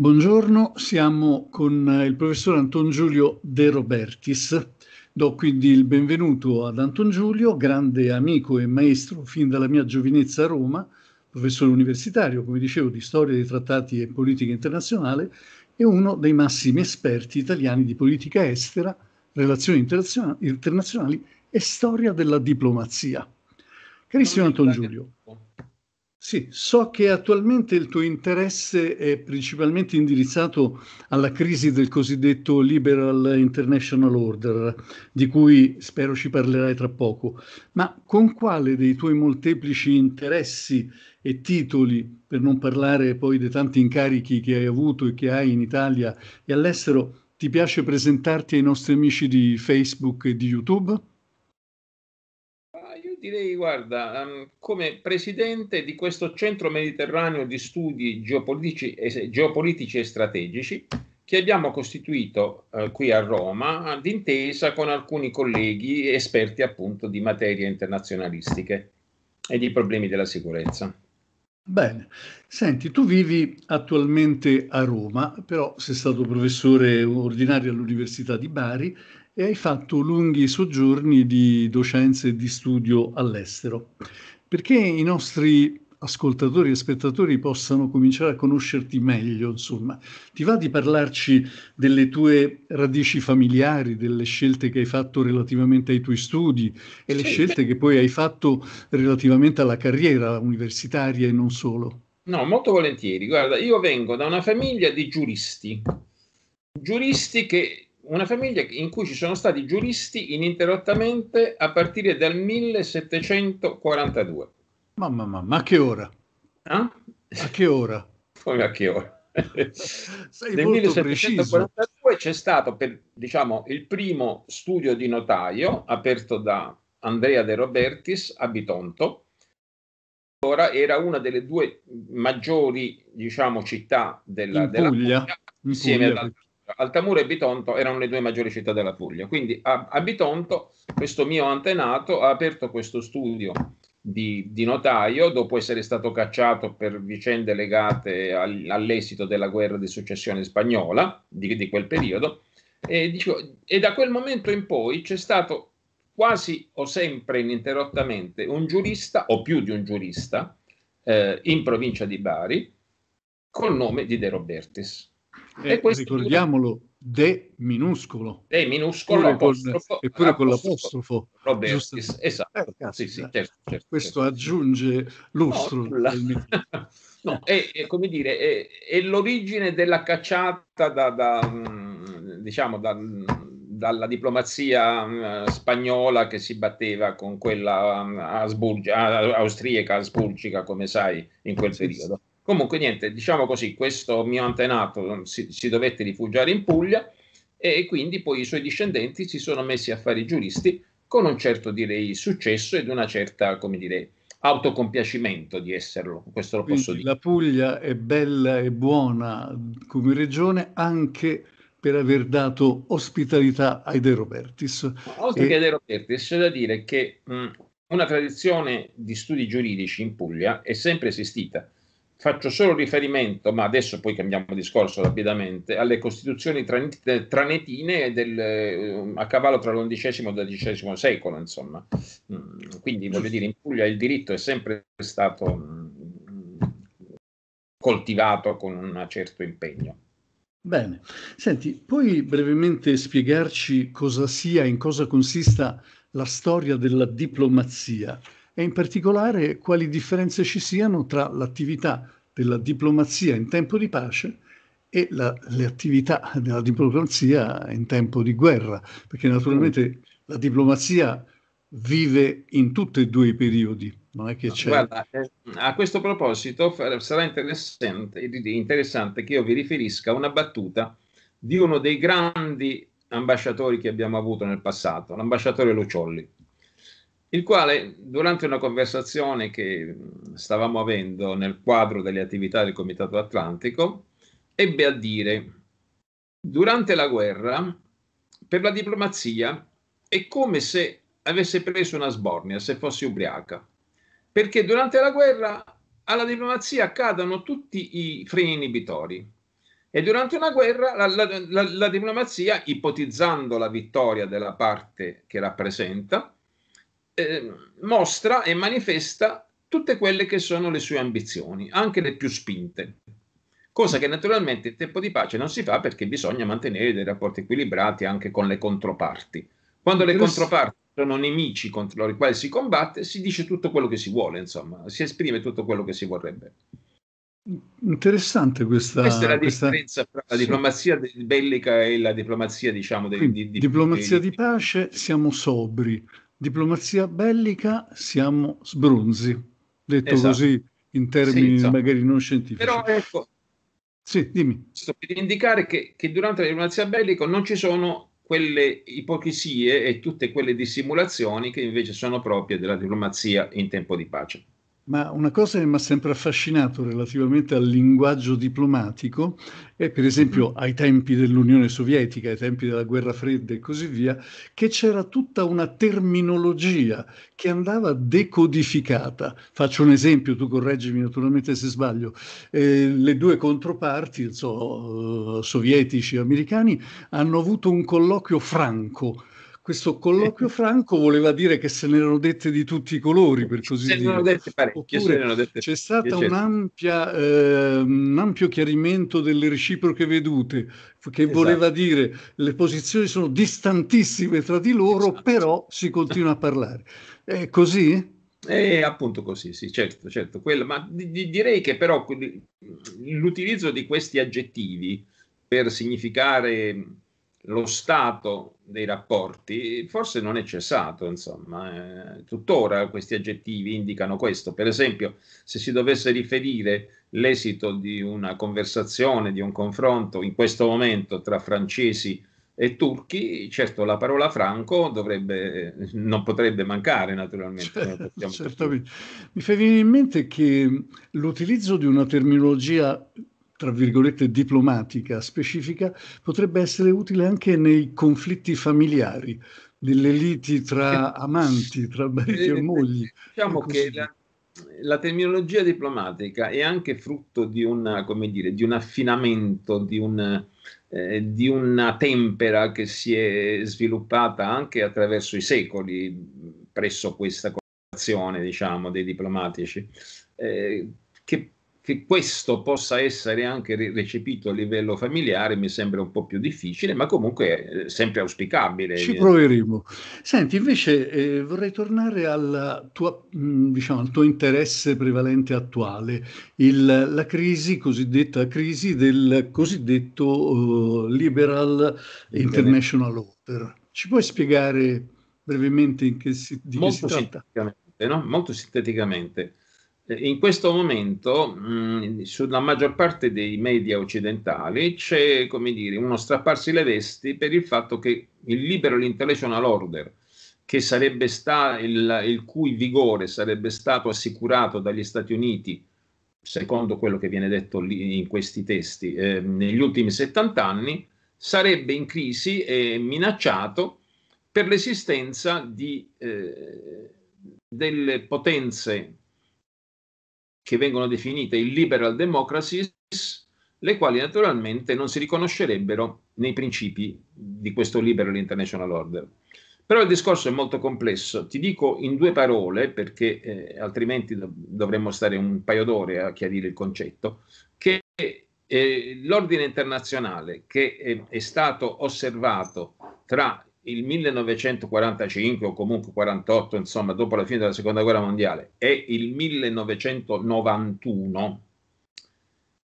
Buongiorno, siamo con eh, il professor Anton Giulio De Robertis. Do quindi il benvenuto ad Anton Giulio, grande amico e maestro fin dalla mia giovinezza a Roma, professore universitario, come dicevo, di storia dei trattati e politica internazionale e uno dei massimi esperti italiani di politica estera, relazioni internazionali e storia della diplomazia. Carissimo Anton Giulio, sì, so che attualmente il tuo interesse è principalmente indirizzato alla crisi del cosiddetto Liberal International Order, di cui spero ci parlerai tra poco, ma con quale dei tuoi molteplici interessi e titoli, per non parlare poi dei tanti incarichi che hai avuto e che hai in Italia e all'estero, ti piace presentarti ai nostri amici di Facebook e di YouTube? direi, guarda, ehm, come presidente di questo centro mediterraneo di studi geopolitici e, geopolitici e strategici che abbiamo costituito eh, qui a Roma d'intesa con alcuni colleghi esperti appunto di materie internazionalistiche e di problemi della sicurezza. Bene, senti, tu vivi attualmente a Roma, però sei stato professore ordinario all'Università di Bari, e hai fatto lunghi soggiorni di docenza e di studio all'estero. Perché i nostri ascoltatori e spettatori possano cominciare a conoscerti meglio, insomma. Ti va di parlarci delle tue radici familiari, delle scelte che hai fatto relativamente ai tuoi studi e le sì. scelte che poi hai fatto relativamente alla carriera universitaria e non solo? No, molto volentieri. Guarda, io vengo da una famiglia di giuristi, giuristi che una famiglia in cui ci sono stati giuristi ininterrottamente a partire dal 1742. Mamma mamma, ma a che ora? Eh? A che ora? Come a che ora? Sei Nel 1742 preciso. c'è stato per, diciamo, il primo studio di notaio aperto da Andrea De Robertis a Bitonto. Ora era una delle due maggiori diciamo, città della, in Puglia, della Puglia, insieme ad altre Altamura e Bitonto erano le due maggiori città della Puglia. Quindi a, a Bitonto questo mio antenato ha aperto questo studio di, di, notaio dopo essere stato cacciato per vicende legate al, all'esito della guerra di successione spagnola di, di quel periodo. E, dicevo, e da quel momento in poi c'è stato quasi o sempre ininterrottamente un giurista o più di un giurista eh, in provincia di Bari col nome di De Robertis. Eh, ricordiamolo, de minuscolo. De minuscolo, eppure con, l'apostrofo. Roberto, esatto. Eh, sì, sì, certo, certo, questo certo. aggiunge lustro. No, no è, è, come dire, è, è, l'origine della cacciata da, da mm, diciamo, da, mm, dalla diplomazia mm, spagnola che si batteva con quella asburg- austriaca, asburgica, come sai, in quel periodo. Comunque, niente, diciamo così, questo mio antenato mm, si, si dovette rifugiare in Puglia e quindi poi i suoi discendenti si sono messi a fare i giuristi con un certo direi successo ed una certa, come dire, autocompiacimento di esserlo, questo lo posso quindi dire. La Puglia è bella e buona come regione anche per aver dato ospitalità ai De Robertis. Oltre e... che ai De Robertis, c'è da dire che mh, mm, una tradizione di studi giuridici in Puglia è sempre esistita. Faccio solo riferimento, ma adesso poi cambiamo discorso rapidamente, alle costituzioni tranetine del, eh, a cavallo tra l'undicesimo e il dodicesimo secolo, insomma. Mm, quindi voglio dire, in Puglia il diritto è sempre stato mm, coltivato con un certo impegno. Bene, senti, puoi brevemente spiegarci cosa sia, in cosa consista la storia della diplomazia? e in particolare quali differenze ci siano tra l'attività della diplomazia in tempo di pace e la, le attività della diplomazia in tempo di guerra, perché naturalmente la diplomazia vive in tutti e due i periodi. Non è che c'è... Guarda, eh, a questo proposito sarà interessante, interessante che io vi riferisca una battuta di uno dei grandi ambasciatori che abbiamo avuto nel passato, l'ambasciatore Luciolli il quale durante una conversazione che stavamo avendo nel quadro delle attività del Comitato Atlantico ebbe a dire, durante la guerra, per la diplomazia è come se avesse preso una sbornia, se fosse ubriaca, perché durante la guerra alla diplomazia cadono tutti i freni inibitori. E durante una guerra la, la, la, la diplomazia, ipotizzando la vittoria della parte che rappresenta, eh, mostra e manifesta tutte quelle che sono le sue ambizioni, anche le più spinte. Cosa che naturalmente in tempo di pace non si fa perché bisogna mantenere dei rapporti equilibrati anche con le controparti. Quando le controparti sono nemici contro i quali si combatte, si dice tutto quello che si vuole, insomma, si esprime tutto quello che si vorrebbe. Interessante questa. Questa è la questa... differenza tra la diplomazia sì. bellica e la diplomazia, diciamo, di, di, di diplomazia di, di pace. Siamo sobri, diplomazia bellica siamo sbronzi, detto esatto. così in termini sì, magari non scientifici. Però ecco, sì, dimmi. sto per indicare che, che durante la diplomazia bellica non ci sono quelle ipocrisie e tutte quelle dissimulazioni che invece sono proprie della diplomazia in tempo di pace. Ma una cosa che mi ha sempre affascinato relativamente al linguaggio diplomatico è, per esempio, mm-hmm. ai tempi dell'Unione Sovietica, ai tempi della Guerra Fredda e così via, che c'era tutta una terminologia che andava decodificata. Faccio un esempio, tu correggimi naturalmente se sbaglio. Eh, le due controparti, so, eh, sovietici e americani, hanno avuto un colloquio franco questo colloquio franco voleva dire che se ne erano dette di tutti i colori, per così se dire. Dette parecchio, se ne erano dette c'è stato un, eh, un ampio chiarimento delle reciproche vedute, che esatto. voleva dire le posizioni sono distantissime tra di loro, esatto. però si continua a parlare. È così? È appunto così, sì, certo, certo. Quello, ma di, di, direi che però l'utilizzo di questi aggettivi per significare lo stato dei rapporti forse non è cessato, insomma, eh, tuttora questi aggettivi indicano questo. Per esempio, se si dovesse riferire l'esito di una conversazione, di un confronto in questo momento tra francesi e turchi, certo la parola franco dovrebbe, non potrebbe mancare naturalmente. Certo, certo Mi fa venire in mente che l'utilizzo di una terminologia tra virgolette, diplomatica specifica, potrebbe essere utile anche nei conflitti familiari, nelle liti tra amanti, tra mariti e eh, mogli. Diciamo che la, la, terminologia diplomatica è anche frutto di, una, dire, di un affinamento, di, un, eh, di una tempera che si è sviluppata anche attraverso i secoli presso questa collaborazione diciamo, dei diplomatici, eh, che che questo possa essere anche recepito a livello familiare mi sembra un po' più difficile, ma comunque è eh, sempre auspicabile. Ci proveremo. Senti, invece eh, vorrei tornare tua, mh, mm, diciamo, al tuo interesse prevalente attuale, il, la crisi, cosiddetta crisi del cosiddetto uh, liberal Bene. international order. Ci puoi spiegare brevemente in che si, di Molto che si tratta? Sinteticamente, no? Molto sinteticamente in questo momento mh, mm, sulla maggior parte dei media occidentali c'è dire, uno strapparsi le vesti per il fatto che il liberal international order, che sarebbe sta, il, il cui vigore sarebbe stato assicurato dagli Stati Uniti, secondo quello che viene detto lì in questi testi, eh, negli ultimi 70 anni, sarebbe in crisi e minacciato per l'esistenza di, eh, delle potenze che vengono definite i liberal democracies, le quali naturalmente non si riconoscerebbero nei principi di questo liberal international order. Però il discorso è molto complesso, ti dico in due parole, perché eh, altrimenti dovremmo stare un paio d'ore a chiarire il concetto, che eh, l'ordine internazionale che è, è stato osservato tra il 1945 o comunque 48, insomma, dopo la fine della seconda guerra mondiale, e il 1991,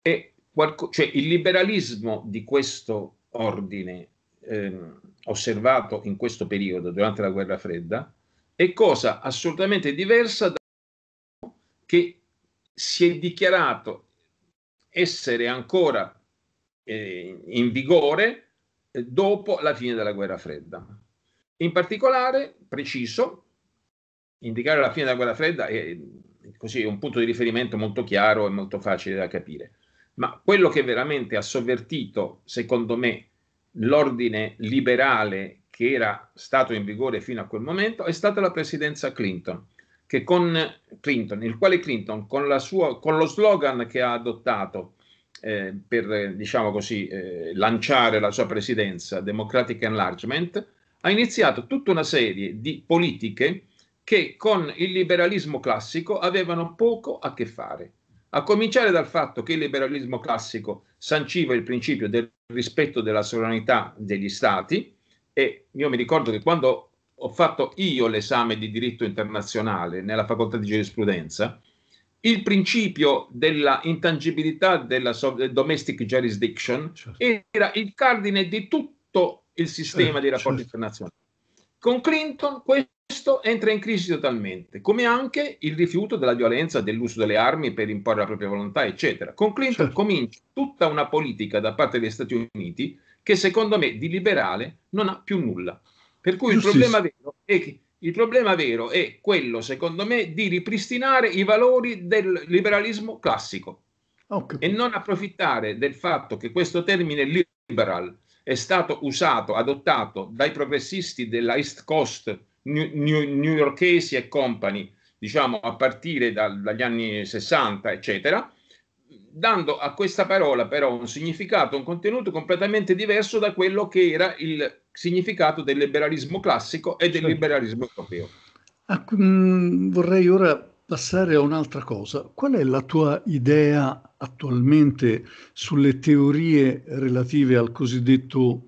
è qualco- cioè il liberalismo di questo ordine ehm, osservato in questo periodo, durante la guerra fredda, è cosa assolutamente diversa da che si è dichiarato essere ancora eh, in vigore dopo la fine della guerra fredda. In particolare, preciso, indicare la fine della guerra fredda è così un punto di riferimento molto chiaro e molto facile da capire, ma quello che veramente ha sovvertito, secondo me, l'ordine liberale che era stato in vigore fino a quel momento è stata la presidenza Clinton, che con Clinton, il quale Clinton con, sua, con lo slogan che ha adottato eh, per eh, diciamo così, eh, lanciare la sua presidenza, Democratic Enlargement, ha iniziato tutta una serie di politiche che con il liberalismo classico avevano poco a che fare. A cominciare dal fatto che il liberalismo classico sanciva il principio del rispetto della sovranità degli stati e io mi ricordo che quando ho fatto io l'esame di diritto internazionale nella facoltà di giurisprudenza, il principio della intangibilità della eh, domestic jurisdiction certo. era il cardine di tutto il sistema eh, dei rapporti certo. internazionali. Con Clinton questo entra in crisi totalmente, come anche il rifiuto della violenza, dell'uso delle armi per imporre la propria volontà, eccetera. Con Clinton certo. comincia tutta una politica da parte degli Stati Uniti che secondo me di liberale non ha più nulla. Per cui Giustizia. il problema vero è che il problema vero è quello, secondo me, di ripristinare i valori del liberalismo classico okay. e non approfittare del fatto che questo termine liberal è stato usato, adottato dai progressisti della East Coast newyorkesi new e Company, diciamo a partire da, dagli anni 60, eccetera, dando a questa parola però un significato, un contenuto completamente diverso da quello che era il significato del liberalismo classico e del sì. liberalismo europeo. Ah, mm, vorrei ora passare a un'altra cosa. Qual è la tua idea attualmente sulle teorie relative al cosiddetto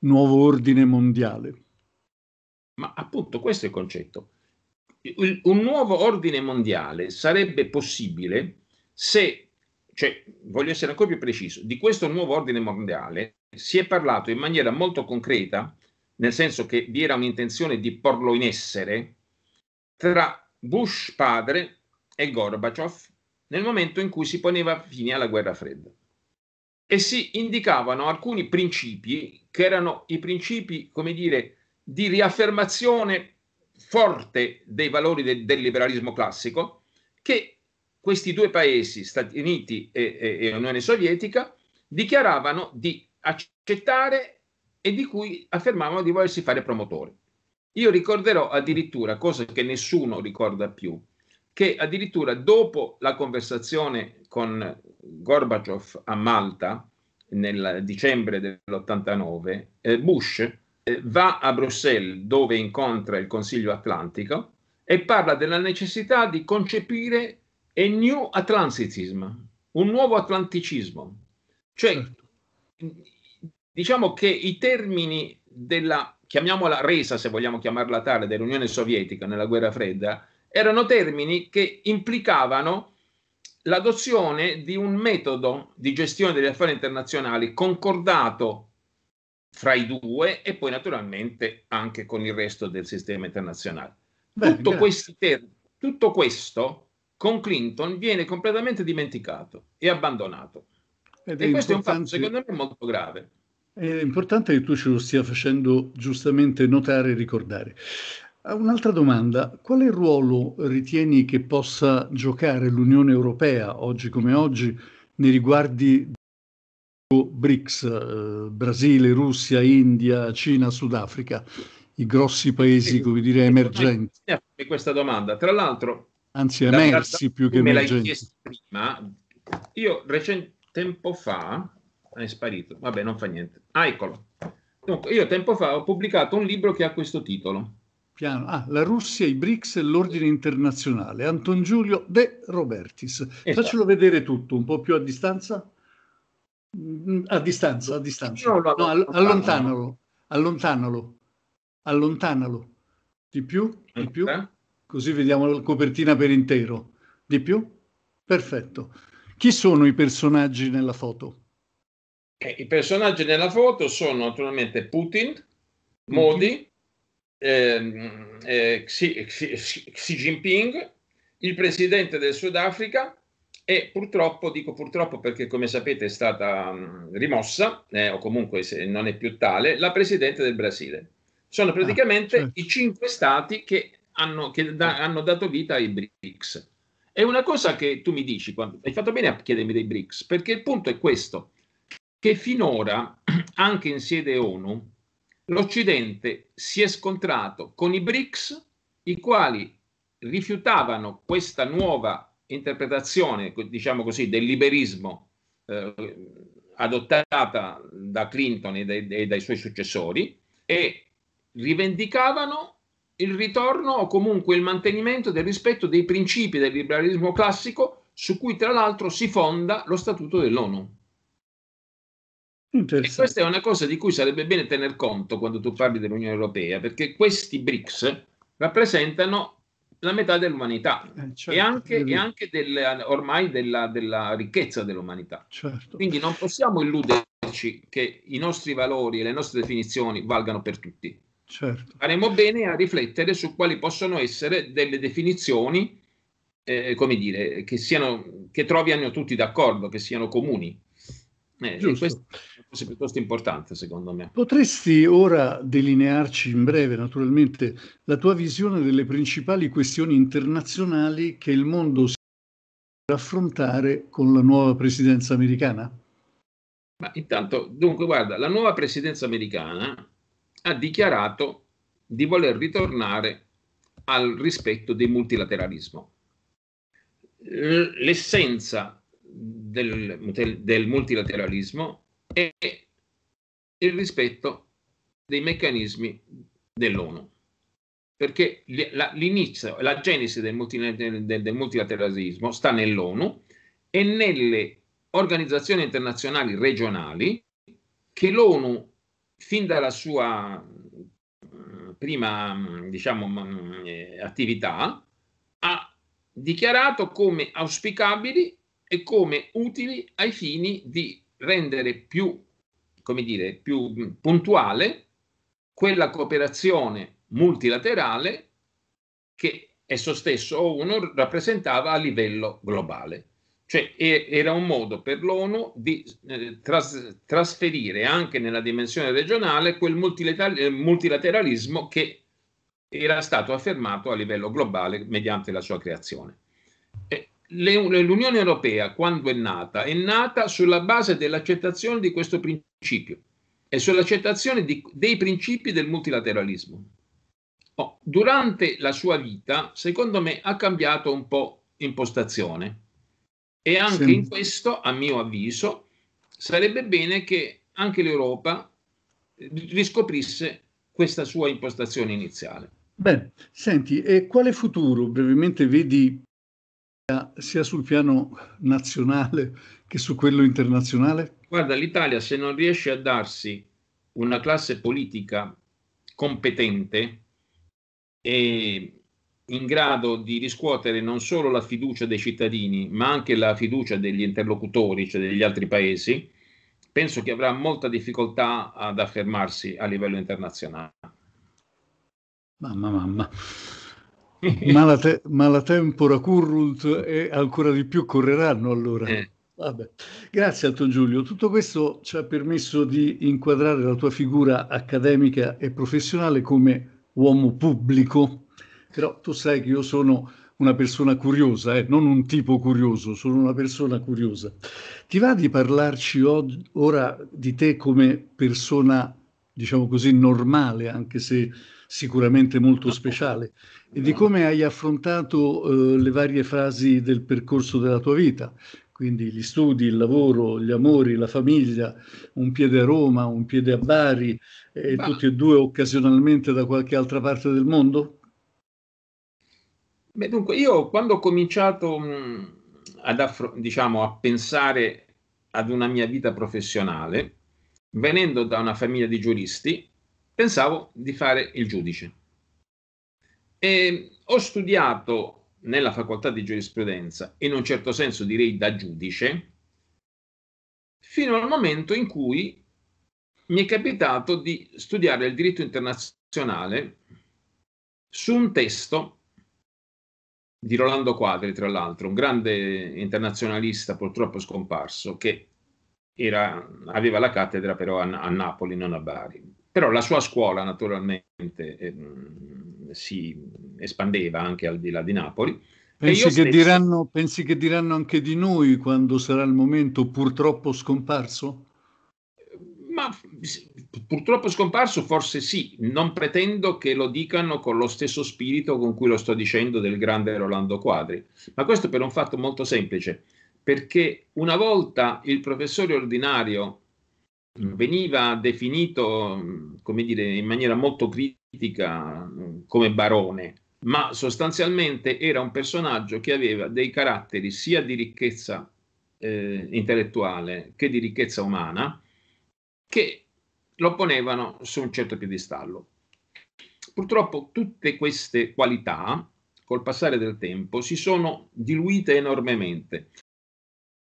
nuovo ordine mondiale? Ma appunto questo è il concetto. Un nuovo ordine mondiale sarebbe possibile se cioè, voglio essere ancora più preciso, di questo nuovo ordine mondiale si è parlato in maniera molto concreta, nel senso che vi era un'intenzione di porlo in essere tra Bush padre e Gorbaciov nel momento in cui si poneva fine alla guerra fredda. E si indicavano alcuni principi che erano i principi, come dire, di riaffermazione forte dei valori de- del liberalismo classico, che questi due paesi, Stati Uniti e, e, e Unione Sovietica, dichiaravano di accettare e di cui affermavano di volersi fare promotori. Io ricorderò addirittura, cosa che nessuno ricorda più, che addirittura dopo la conversazione con Gorbaciov a Malta, nel dicembre dell'89, eh, Bush eh, va a Bruxelles dove incontra il Consiglio Atlantico e parla della necessità di concepire e New Atlanticism, un nuovo atlanticismo. Cioè, diciamo che i termini della, chiamiamola resa, se vogliamo chiamarla tale, dell'Unione Sovietica nella guerra fredda, erano termini che implicavano l'adozione di un metodo di gestione degli affari internazionali concordato fra i due e poi naturalmente anche con il resto del sistema internazionale. Beh, tutto, questi termini, tutto questo con Clinton viene completamente dimenticato e abbandonato. Ed e questo è un fatto, secondo me, molto grave. È importante che tu ce lo stia facendo giustamente notare e ricordare. Ah, un'altra domanda, quale ruolo ritieni che possa giocare l'Unione Europea oggi come oggi nei riguardi BRICS, eh, Brasile, Russia, India, Cina, Sudafrica, i grossi paesi, come dire, emergenti? Questa domanda, tra l'altro, Anzi, emersi più che me l'hai chiesto prima. Io recente tempo fa è sparito, vabbè, non fa niente. Ah, eccolo. Dunque, io tempo fa ho pubblicato un libro che ha questo titolo. Piano. Ah, la Russia, i BRICS e l'ordine internazionale. Anton Giulio De Robertis. Esatto. Faccelo vedere tutto, un po' più a distanza. Mm, a distanza, a distanza. No, allontanalo, allontanalo, allontanalo. Di più, di più. Okay così vediamo la copertina per intero. Di più? Perfetto. Chi sono i personaggi nella foto? Eh, I personaggi nella foto sono naturalmente Putin, Modi, ehm, eh, Xi, Xi, Xi, Jinping, il presidente del Sudafrica e purtroppo, dico purtroppo perché come sapete è stata mh, mm, rimossa, eh, o comunque se non è più tale, la presidente del Brasile. Sono ah, praticamente ah, certo. i cinque stati che hanno, che da, eh. hanno dato vita ai BRICS. È una cosa che tu mi dici, quando, hai fatto bene a chiedermi dei BRICS, perché il punto è questo, che finora, anche in sede ONU, l'Occidente si è scontrato con i BRICS, i quali rifiutavano questa nuova interpretazione, diciamo così, del liberismo eh, adottata da Clinton e dai, e dai suoi successori e rivendicavano il ritorno o comunque il mantenimento del rispetto dei principi del liberalismo classico su cui tra l'altro si fonda lo statuto dell'ONU. E questa è una cosa di cui sarebbe bene tener conto quando tu parli dell'Unione Europea, perché questi BRICS rappresentano la metà dell'umanità eh, certo, e anche, e anche del, ormai della, della, ricchezza dell'umanità. Certo. Quindi non possiamo illuderci che i nostri valori e le nostre definizioni valgano per tutti. Certo. Faremo bene a riflettere su quali possono essere delle definizioni, eh, come dire, che, siano, che troviano tutti d'accordo, che siano comuni. Eh, questo è piuttosto importante, secondo me. Potresti ora delinearci in breve, naturalmente, la tua visione delle principali questioni internazionali che il mondo si affrontare con la nuova presidenza americana? Ma intanto, dunque, guarda, la nuova presidenza americana ha dichiarato di voler ritornare al rispetto del multilateralismo. L'essenza del, del multilateralismo è il rispetto dei meccanismi dell'ONU perché l'inizio, la genesi del, multilateralismo sta nell'ONU e nelle organizzazioni internazionali regionali che l'ONU fin dalla sua eh, prima mm, diciamo, mm, eh, attività ha dichiarato come auspicabili e come utili ai fini di rendere più, come dire, più mm, puntuale quella cooperazione multilaterale che esso stesso o rappresentava a livello globale. Cioè era un modo per l'ONU di eh, tras- trasferire anche nella dimensione regionale quel eh, multilateralismo che era stato affermato a livello globale mediante la sua creazione. le, L'Unione Europea, quando è nata, è nata sulla base dell'accettazione di questo principio e sull'accettazione di, dei principi del multilateralismo. Oh, durante la sua vita, secondo me, ha cambiato un po' impostazione e anche sì. in questo, a mio avviso, sarebbe bene che anche l'Europa eh, riscoprisse questa sua impostazione iniziale. Beh, senti, e quale futuro brevemente vedi eh, sia sul piano nazionale che su quello internazionale? Guarda, l'Italia se non riesce a darsi una classe politica competente e in grado di riscuotere non solo la fiducia dei cittadini, ma anche la fiducia degli interlocutori, cioè degli altri paesi, penso che avrà molta difficoltà ad affermarsi a livello internazionale. Mamma, mamma. ma, la tempora currunt e ancora di più correranno allora. Eh. Vabbè. Grazie Anton Giulio. Tutto questo ci ha permesso di inquadrare la tua figura accademica e professionale come uomo pubblico però tu sai che io sono una persona curiosa, eh? non un tipo curioso, sono una persona curiosa. Ti va di parlarci oggi, ora di te come persona, diciamo così, normale, anche se sicuramente molto speciale, e di come hai affrontato eh, le varie fasi del percorso della tua vita, quindi gli studi, il lavoro, gli amori, la famiglia, un piede a Roma, un piede a Bari, e eh, tutti e due occasionalmente da qualche altra parte del mondo? Beh, dunque, io quando ho cominciato mh, ad affro- diciamo, a pensare ad una mia vita professionale, venendo da una famiglia di giuristi, pensavo di fare il giudice. E ho studiato nella facoltà di giurisprudenza, in un certo senso direi da giudice, fino al momento in cui mi è capitato di studiare il diritto internazionale su un testo di Rolando Quadri, tra l'altro, un grande internazionalista purtroppo scomparso che era, aveva la cattedra però a, a, Napoli, non a Bari. Però la sua scuola naturalmente eh, si espandeva anche al di là di Napoli. Pensi che, stesso... diranno, pensi che diranno anche di noi quando sarà il momento purtroppo scomparso? Ma Purtroppo scomparso, forse sì, non pretendo che lo dicano con lo stesso spirito con cui lo sto dicendo del grande Rolando Quadri, ma questo per un fatto molto semplice, perché una volta il professore ordinario veniva definito, come dire, in maniera molto critica come barone, ma sostanzialmente era un personaggio che aveva dei caratteri sia di ricchezza eh, intellettuale che di ricchezza umana, che lo ponevano su un certo piedistallo. Purtroppo tutte queste qualità, col passare del tempo, si sono diluite enormemente.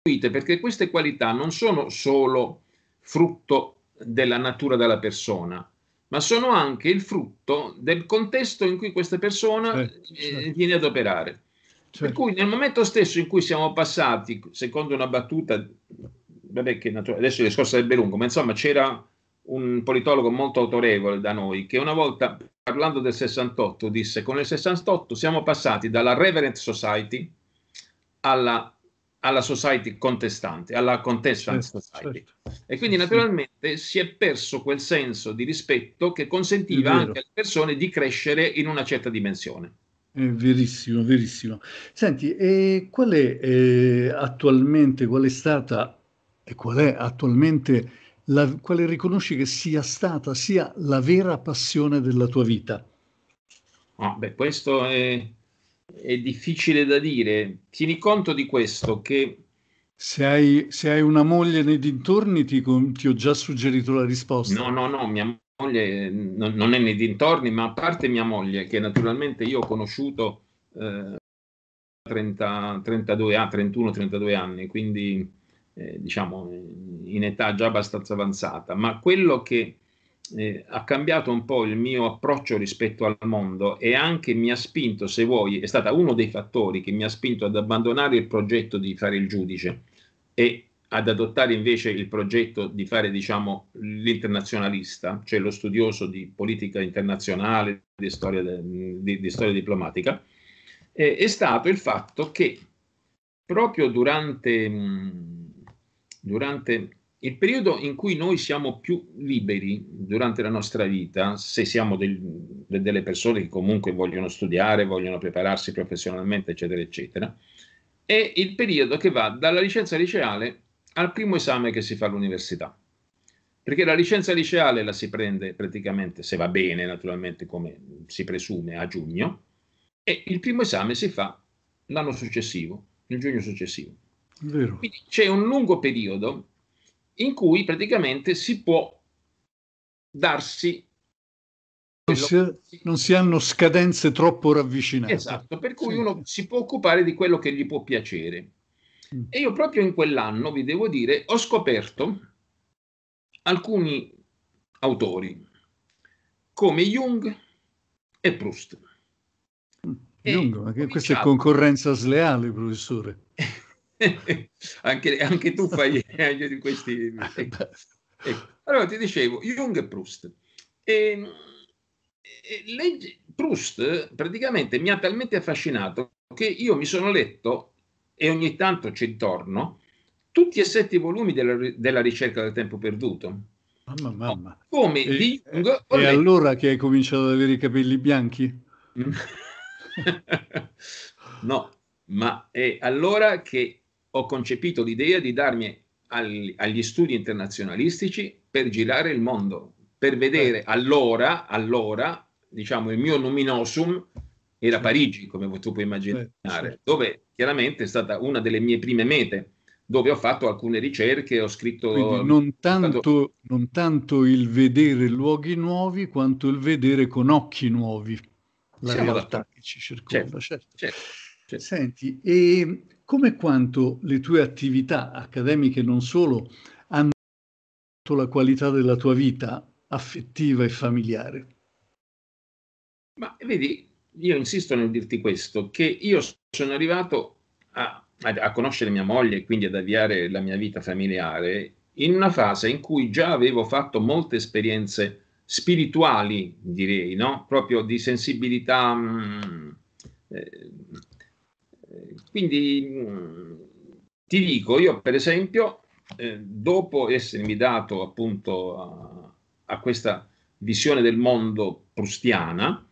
Diluite perché queste qualità non sono solo frutto della natura della persona, ma sono anche il frutto del contesto in cui questa persona certo, eh, certo. viene ad operare. Certo. Per cui nel momento stesso in cui siamo passati, secondo una battuta, vabbè che adesso il discorso sarebbe lungo, ma insomma c'era un politologo molto autorevole da noi, che una volta parlando del 68 disse con il 68 siamo passati dalla Reverend Society alla alla society contestante, alla contestant certo, society. Certo. E quindi naturalmente si è perso quel senso di rispetto che consentiva anche alle persone di crescere in una certa dimensione. È verissimo, verissimo. Senti, e qual è eh, attualmente, qual è stata e qual è attualmente la quale riconosci che sia stata, sia la vera passione della tua vita? Ah, beh, questo è, è difficile da dire. Tieni conto di questo, che... Se hai, se hai una moglie nei dintorni, ti, ti, ho già suggerito la risposta. No, no, no, mia moglie non, è nei dintorni, ma a parte mia moglie, che naturalmente io ho conosciuto eh, 30, 32, ah, 31-32 anni, quindi eh, diciamo, in età già abbastanza avanzata, ma quello che eh, ha cambiato un po' il mio approccio rispetto al mondo e anche mi ha spinto, se vuoi, è stato uno dei fattori che mi ha spinto ad abbandonare il progetto di fare il giudice e ad adottare invece il progetto di fare, diciamo, l'internazionalista, cioè lo studioso di politica internazionale, di storia, di, di storia diplomatica, eh, è stato il fatto che proprio durante mh, durante il periodo in cui noi siamo più liberi durante la nostra vita, se siamo del, delle persone che comunque vogliono studiare, vogliono prepararsi professionalmente, eccetera, eccetera, è il periodo che va dalla licenza liceale al primo esame che si fa all'università. Perché la licenza liceale la si prende praticamente, se va bene naturalmente come si presume, a giugno, e il primo esame si fa l'anno successivo, il giugno successivo. Vero. Quindi c'è un lungo periodo in cui praticamente si può darsi si, non si hanno scadenze troppo ravvicinate. Esatto, per cui sì. uno si può occupare di quello che gli può piacere. Mm. E io proprio in quell'anno, vi devo dire, ho scoperto alcuni autori come Jung e Proust. Mm. E eh, Jung, ma che questa è concorrenza sleale, professore. anche, anche, tu fai meglio di questi. Eh, ecco. Ecco. Allora ti dicevo, Jung e Proust. E, ehm, e legge, Proust praticamente mi ha talmente affascinato che io mi sono letto, e ogni tanto ci torno, tutti e sette i volumi della, della ricerca del tempo perduto. Mamma, mamma. Come e, di Jung. e letto... allora che hai cominciato ad avere i capelli bianchi? no, ma è allora che ho concepito l'idea di darmi agli studi internazionalistici per girare il mondo, per vedere certo. allora, allora, diciamo, il mio luminosum era Parigi, come tu puoi immaginare, dove chiaramente è stata una delle mie prime mete, dove ho fatto alcune ricerche, ho scritto... Quindi non tanto, stato... non tanto il vedere luoghi nuovi, quanto il vedere con occhi nuovi la Siamo realtà da... che ci circonda, certo. certo. certo. certo. Senti, e come quanto le tue attività accademiche non solo hanno la qualità della tua vita affettiva e familiare. Ma vedi, io insisto nel dirti questo, che io sono arrivato a, a, conoscere mia moglie e quindi ad avviare la mia vita familiare in una fase in cui già avevo fatto molte esperienze spirituali, direi, no? proprio di sensibilità mh, mm, eh, quindi mm, ti dico, io per esempio, eh, dopo essermi dato appunto a, a, questa visione del mondo prustiana,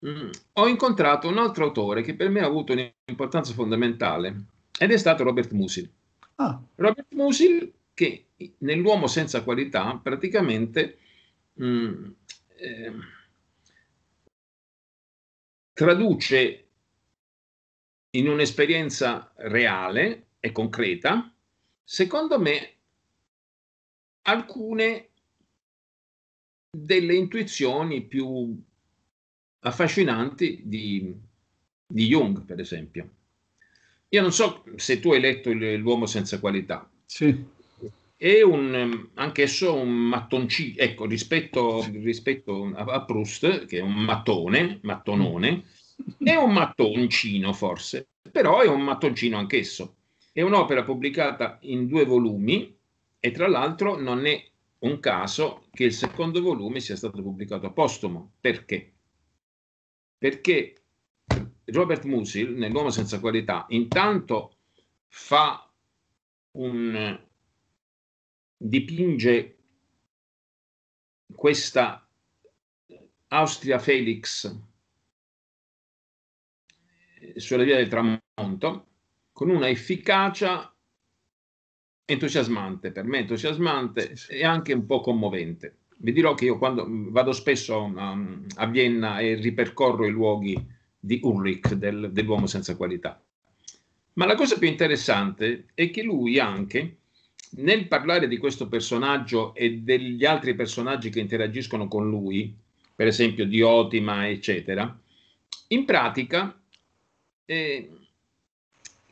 mh, mm, ho incontrato un altro autore che per me ha avuto un'importanza fondamentale ed è stato Robert Musil. Ah. Robert Musil che nell'uomo senza qualità praticamente mh, mm, eh, traduce in un'esperienza reale e concreta, secondo me alcune delle intuizioni più affascinanti di, di Jung, per esempio. Io non so se tu hai letto L'uomo senza qualità. Sì. È un, anch'esso un mattoncino, ecco, rispetto, rispetto a, a Proust, che è un mattone, mattonone, mm. È un mattoncino forse, però è un mattoncino anch'esso. È un'opera pubblicata in due volumi e tra l'altro non è un caso che il secondo volume sia stato pubblicato postumo. Perché? Perché Robert Musil, nell'Uomo senza qualità, intanto fa un dipinge questa Austria Felix sulla via del tramonto con una efficacia entusiasmante, per me entusiasmante e anche un po' commovente. Vi dirò che io quando vado spesso um, a Vienna e ripercorro i luoghi di Ulrich, del, dell'uomo senza qualità. Ma la cosa più interessante è che lui anche, nel parlare di questo personaggio e degli altri personaggi che interagiscono con lui, per esempio di Otima, eccetera, in pratica Ehm,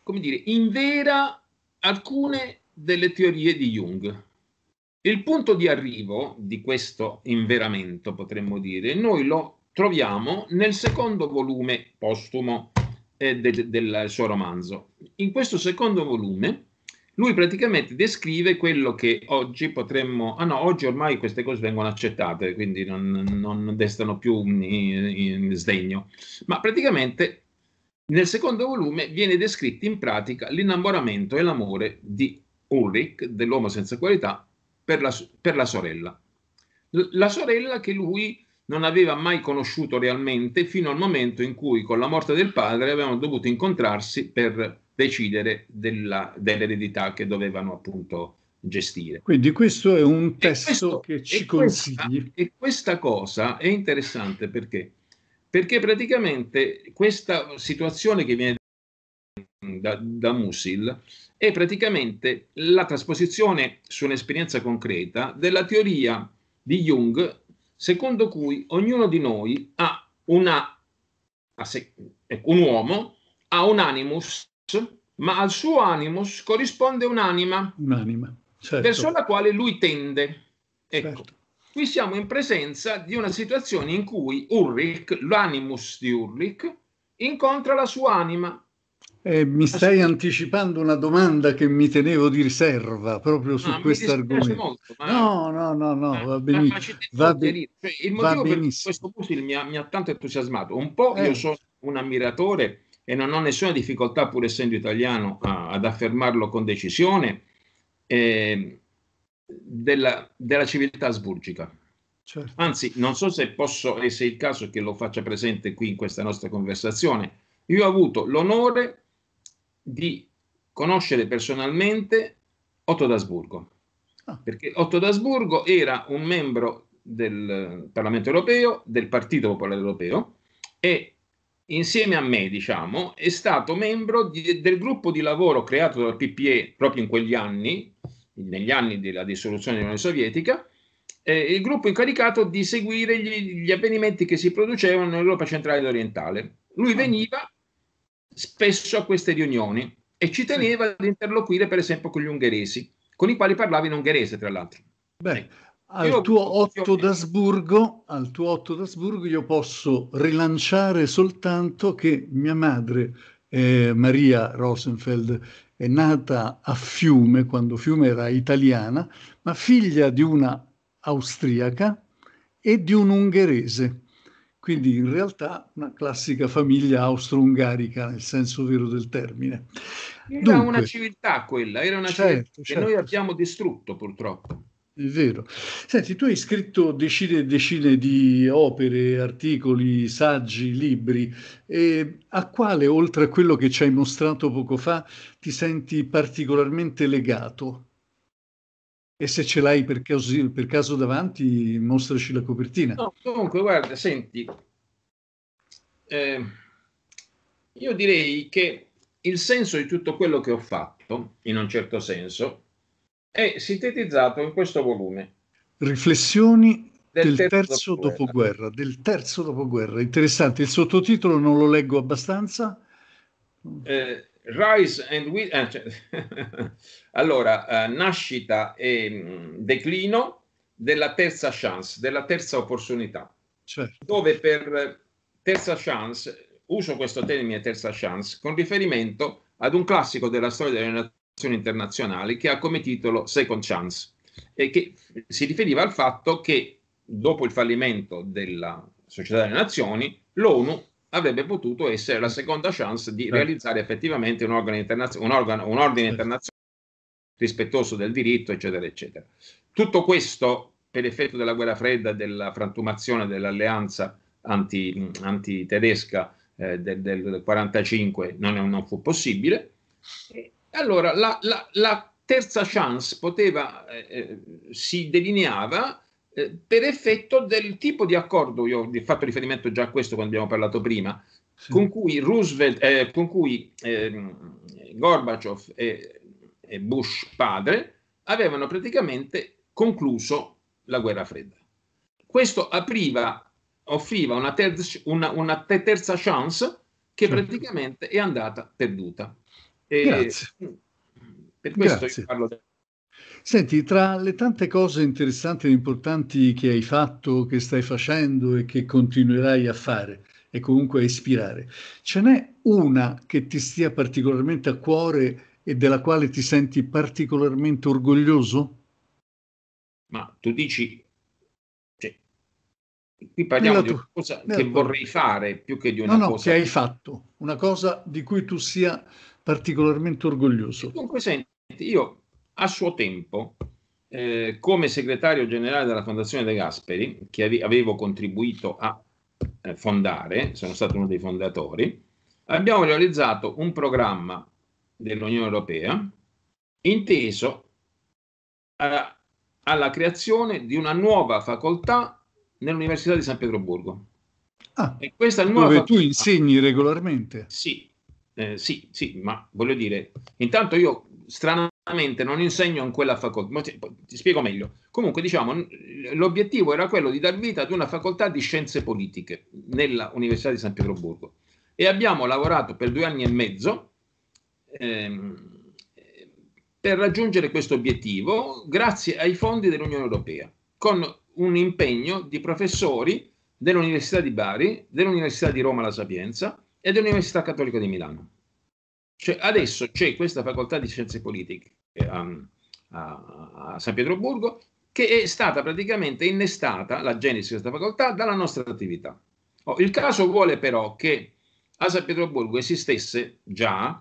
come dire, invera alcune delle teorie di Jung. Il punto di arrivo di questo inveramento, potremmo dire, noi lo troviamo nel secondo volume postumo eh, del, del suo romanzo. In questo secondo volume lui praticamente descrive quello che oggi potremmo, ah no, oggi ormai queste cose vengono accettate, quindi non, non destano più in, in sdegno, ma praticamente nel secondo volume viene descritto in pratica l'innamoramento e l'amore di Ulrich, dell'uomo senza qualità, per la, per la sorella. la sorella che lui non aveva mai conosciuto realmente fino al momento in cui con la morte del padre avevano dovuto incontrarsi per decidere della, dell'eredità che dovevano appunto gestire. Quindi questo è un testo questo, che ci e consigli. e questa cosa è interessante perché perché praticamente questa situazione che viene da, da Musil è praticamente la trasposizione su un'esperienza concreta della teoria di Jung secondo cui ognuno di noi ha una, ecco, un uomo ha un animus, ma al suo animus corrisponde un'anima, un'anima certo. verso la quale lui tende. Ecco. Certo qui siamo in presenza di una situazione in cui Ulrich, l'animus di Ulrich, incontra la sua anima. Eh, mi stai anticipando una domanda che mi tenevo di riserva proprio su no, ah, questo argomento. Ma... No, no, no, no, ma, va benissimo. Va ben... cioè, il motivo per questo puzzle mi ha, mi ha tanto entusiasmato. Un po' eh. io sono un ammiratore e non ho nessuna difficoltà, pur essendo italiano, a, ad affermarlo con decisione. Eh, della, della civiltà asburgica. Certo. Anzi, non so se posso e se è il caso che lo faccia presente qui in questa nostra conversazione. Io ho avuto l'onore di conoscere personalmente Otto d'Asburgo, ah. perché Otto d'Asburgo era un membro del Parlamento europeo, del Partito Popolare Europeo e insieme a me, diciamo, è stato membro di, del gruppo di lavoro creato dal PPE proprio in quegli anni, negli anni della dissoluzione dell'Unione Sovietica, eh, il gruppo incaricato di seguire gli, gli avvenimenti che si producevano nell'Europa centrale ed orientale. Lui ah. veniva spesso a queste riunioni e ci teneva ad interloquire per esempio con gli ungheresi, con i quali parlava in ungherese tra l'altro. Beh, al tuo, Otto d'Asburgo, al tuo Otto d'Asburgo io posso rilanciare soltanto che mia madre eh, Maria Rosenfeld è nata a Fiume, quando Fiume era italiana, ma figlia di una austriaca e di un ungherese. Quindi in realtà una classica famiglia austro-ungarica nel senso vero del termine. Era Dunque, una civiltà quella, era una certo, civiltà che noi certo. abbiamo distrutto purtroppo. È vero. Senti, tu hai scritto decine e decine di opere, articoli, saggi, libri. E a quale, oltre a quello che ci hai mostrato poco fa, ti senti particolarmente legato? E se ce l'hai per caso, per caso davanti, mostraci la copertina. No, comunque, guarda, senti, eh, io direi che il senso di tutto quello che ho fatto, in un certo senso, e sintetizzato in questo volume. Riflessioni del, del terzo, terzo dopoguerra. dopoguerra. del terzo dopoguerra, interessante. Il sottotitolo non lo leggo abbastanza. Eh, Rise and We- eh, cioè, allora, eh, nascita e mh, mm, declino della terza chance, della terza opportunità. Certo. Dove per eh, terza chance, uso questo termine terza chance, con riferimento ad un classico della storia delle internazionali che ha come titolo Second Chance e che si riferiva al fatto che dopo il fallimento della Società delle Nazioni l'ONU avrebbe potuto essere la seconda chance di eh. realizzare effettivamente un, organo internazio- un, organo, un ordine eh. internazionale rispettoso del diritto, eccetera, eccetera. Tutto questo per effetto della guerra fredda, e della frantumazione dell'alleanza anti, anti-tedesca eh, del, 1945 non, non fu possibile. Eh, allora, la, la, la terza chance poteva, eh, eh, si delineava eh, per effetto del tipo di accordo, io ho fatto riferimento già a questo quando abbiamo parlato prima, sì. con cui, Roosevelt, eh, con cui ehm, Gorbaciov e, e Bush padre avevano praticamente concluso la guerra fredda. Questo apriva, offriva una, terz, una, una terza chance che certo. praticamente è andata perduta. E Grazie. Mm, per questo Grazie. io parlo. Senti, tra le tante cose interessanti e importanti che hai fatto, che stai facendo e che continuerai a fare e comunque a ispirare, ce n'è una che ti stia particolarmente a cuore e della quale ti senti particolarmente orgoglioso? Ma tu dici cioè, Qui parliamo nella di una cosa che vorrei fare più che di una no, no, cosa. che hai fatto, una cosa di cui tu sia particolarmente orgoglioso. Comunque, senti, io a suo tempo, eh, come segretario generale della Fondazione De Gasperi, che avevo contribuito a eh, fondare, sono stato uno dei fondatori, abbiamo realizzato un programma dell'Unione Europea inteso a, eh, alla creazione di una nuova facoltà nell'Università di San Pietroburgo. Ah, e questa nuova dove facoltà, tu insegni regolarmente? Sì, eh, sì, sì, ma voglio dire, intanto io stranamente non insegno in quella facoltà, ti spiego meglio. Comunque, diciamo, l'obiettivo era quello di dar vita ad una facoltà di scienze politiche nella Università di San Pietroburgo e abbiamo lavorato per due anni e mezzo ehm, per raggiungere questo obiettivo grazie ai fondi dell'Unione Europea, con un impegno di professori dell'Università di Bari, dell'Università di Roma La Sapienza, e dell'Università Cattolica di Milano. Cioè, adesso c'è questa facoltà di scienze politiche um, a, a San Pietroburgo che è stata praticamente innestata, la genesi di questa facoltà, dalla nostra attività. Oh, il caso vuole però che a San Pietroburgo esistesse già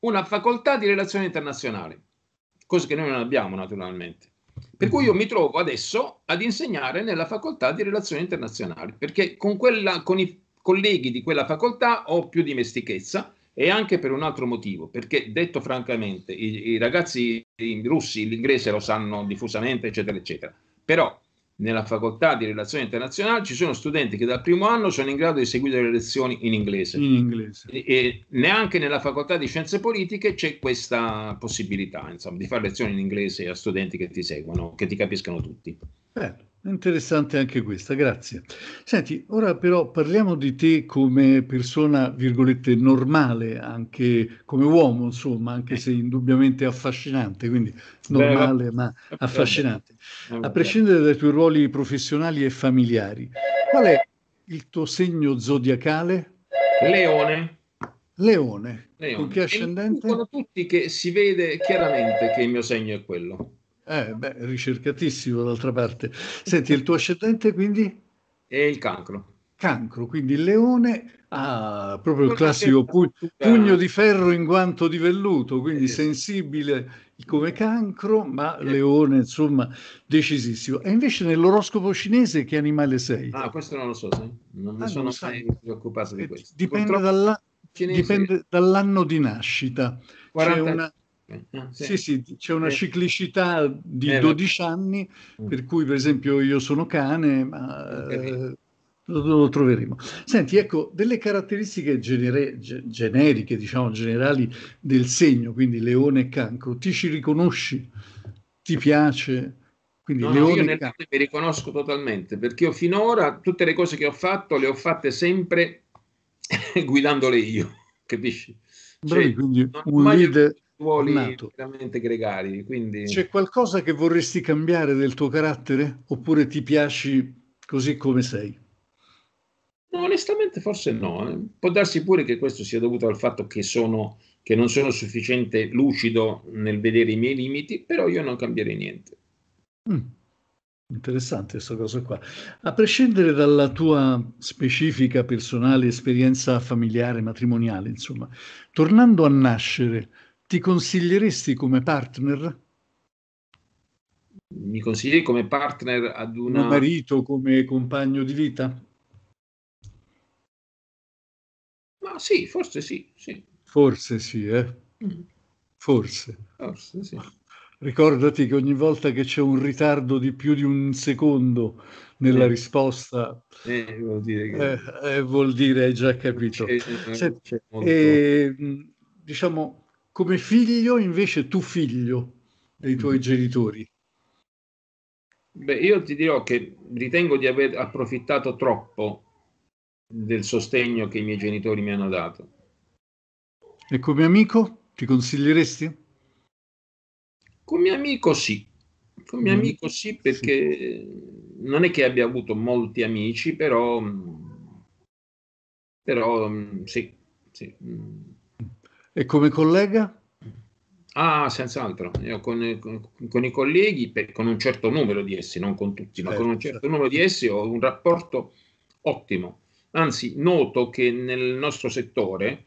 una facoltà di relazioni internazionali, cosa che noi non abbiamo naturalmente. Per cui io mi trovo adesso ad insegnare nella facoltà di relazioni internazionali, perché con, quella, con i colleghi di quella facoltà ho più dimestichezza e anche per un altro motivo, perché detto francamente, i, i ragazzi russi l'inglese lo sanno diffusamente, eccetera, eccetera. Però nella facoltà di relazioni internazionali ci sono studenti che dal primo anno sono in grado di seguire le lezioni in inglese. In inglese. E, e, neanche nella facoltà di scienze politiche c'è questa possibilità, insomma, di fare lezioni in inglese a studenti che ti seguono, che ti capiscano tutti. Bello. Interessante anche questa, grazie. Senti, ora però parliamo di te come persona, virgolette, normale, anche come uomo, insomma, anche eh. se indubbiamente affascinante, quindi normale ma affascinante. A prescindere dai tuoi ruoli professionali e familiari, qual è il tuo segno zodiacale? Leone. Leone, Leone. con che ascendente? Dicono tutti che si vede chiaramente che il mio segno è quello. Eh, beh, ricercatissimo d'altra parte. Senti, il tuo ascendente quindi? È il cancro. Cancro, quindi il leone ha proprio il classico pu- pugno di ferro in guanto di velluto, quindi sensibile come cancro, ma leone, insomma, decisissimo. E invece nell'oroscopo cinese che animale sei? Ah, questo non lo so, sai? non ah, mi ah, sono mai preoccupato di eh, questo. Dipende, dalla, dipende, dall'anno di nascita. 40... C'è una eh, sì. sì, c'è una eh. ciclicità di 12 eh, anni, mm. per cui per esempio io sono cane, ma eh, lo, troveremo. Senti, ecco, delle caratteristiche genere, generiche, diciamo generali del segno, quindi leone e cancro, ti ci riconosci? Ti piace? Quindi no, leone io nel cancro. mi riconosco totalmente, perché io finora tutte le cose che ho fatto le ho fatte sempre guidandole io, capisci? Cioè, Bravi, quindi un leader ruoli veramente gregari. Quindi... C'è qualcosa che vorresti cambiare del tuo carattere oppure ti piaci così come sei? No, onestamente forse no. Eh. Può darsi pure che questo sia dovuto al fatto che, sono, che non sono sufficiente lucido nel vedere i miei limiti, però io non cambierei niente. Mm. Interessante questa cosa qua. A prescindere dalla tua specifica personale esperienza familiare, matrimoniale, insomma, tornando a nascere, ti consiglieresti come partner? Mi consiglieri come partner ad una... Un marito, come compagno di vita? Ma sì, forse sì. sì. Forse sì, eh? Mm. Forse. Forse sì. Ricordati che ogni volta che c'è un ritardo di più di un secondo nella eh, risposta, eh, vuol, dire che... eh, eh vuol dire hai già capito. C'è, c'è, c'è molto... Ehm, diciamo, come figlio invece tu figlio dei tuoi mm-hmm. genitori? Beh, io ti dirò che ritengo di aver approfittato troppo del sostegno che i miei genitori mi hanno dato. E come amico ti consiglieresti? Come amico sì, come mm. amico sì perché sì. non è che abbia avuto molti amici, però, mm, però mm, sì, sì mm. E come collega? Ah, senz'altro, Io con, con, con i colleghi, per, con un certo numero di essi, non con tutti, certo. ma con un certo, certo numero di certo. essi ho un rapporto ottimo. Anzi, noto che nel nostro settore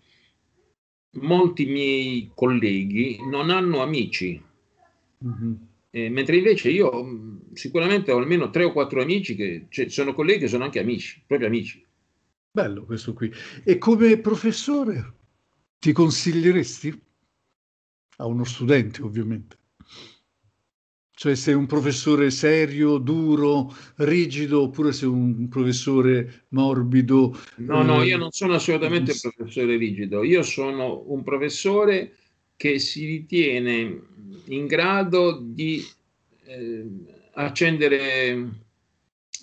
molti miei colleghi non hanno amici, mm-hmm. eh, mentre invece io mm, sicuramente ho almeno tre o quattro amici che cioè, sono colleghi che sono anche amici, proprio amici. Bello questo qui. E come professore? Ti consiglieresti? A uno studente, ovviamente. Cioè sei un professore serio, duro, rigido, oppure sei un professore morbido? No, no, eh, io non sono assolutamente un professore rigido, io sono un professore che si ritiene in grado di eh, accendere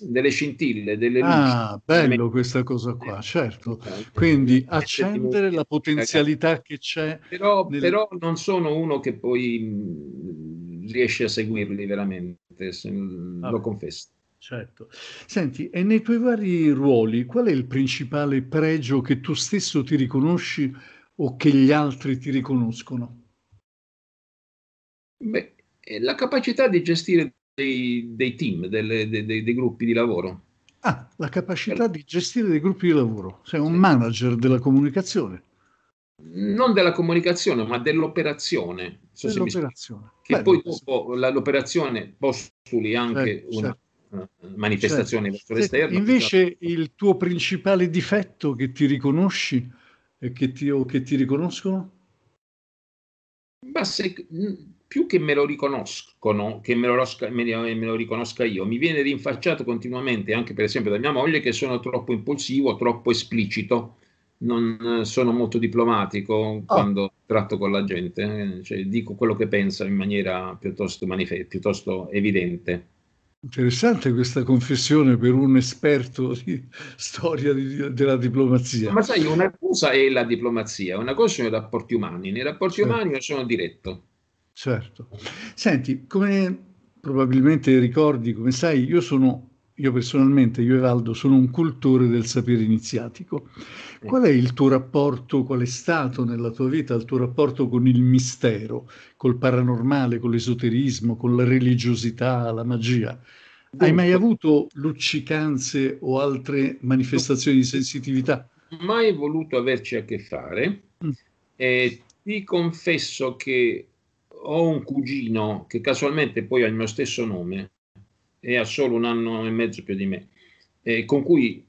delle scintille, delle luci. Ah, bello questa cosa qua, eh, certo. Eh, eh, Quindi accendere la potenzialità che c'è. Però, nel... però non sono uno che poi riesce a seguirli veramente, se ah, lo confesso. Certo. Senti, e nei tuoi vari ruoli qual è il principale pregio che tu stesso ti riconosci o che gli altri ti riconoscono? Beh, la capacità di gestire dei, dei team, delle, dei, dei, dei, gruppi di lavoro. Ah, la capacità di gestire dei gruppi di lavoro, sei un sì. manager della comunicazione. Non della comunicazione, ma dell'operazione. So dell'operazione. Che Bene, poi dopo la, l'operazione postuli anche certo, una certo. Eh, manifestazione certo. verso l'esterno. Invece perché... il tuo principale difetto che ti riconosci e che ti, o che ti riconoscono? Ma se, mm, più che me lo riconoscono, che me lo, me, lo, riconosca io, mi viene rinfacciato continuamente, anche per esempio da mia moglie, che sono troppo impulsivo, troppo esplicito, non eh, sono molto diplomatico oh. quando tratto con la gente, eh, cioè, dico quello che penso in maniera piuttosto, manife- piuttosto evidente. Interessante questa confessione per un esperto di storia di, della diplomazia. Ma sai, una cosa è la diplomazia, una cosa sono i rapporti umani. Nei rapporti certo. umani io sono diretto, Certo. Senti, come probabilmente ricordi, come sai, io sono, io personalmente, io Evaldo, sono un cultore del sapere iniziatico. Qual è il tuo rapporto, qual è stato nella tua vita il tuo rapporto con il mistero, col paranormale, con l'esoterismo, con la religiosità, la magia? Hai mai avuto luccicanze o altre manifestazioni di sensitività? Mai voluto averci a che fare. Mm. Eh, ti confesso che ho un cugino che casualmente poi ha il mio stesso nome e ha solo un anno e mezzo più di me, eh, con cui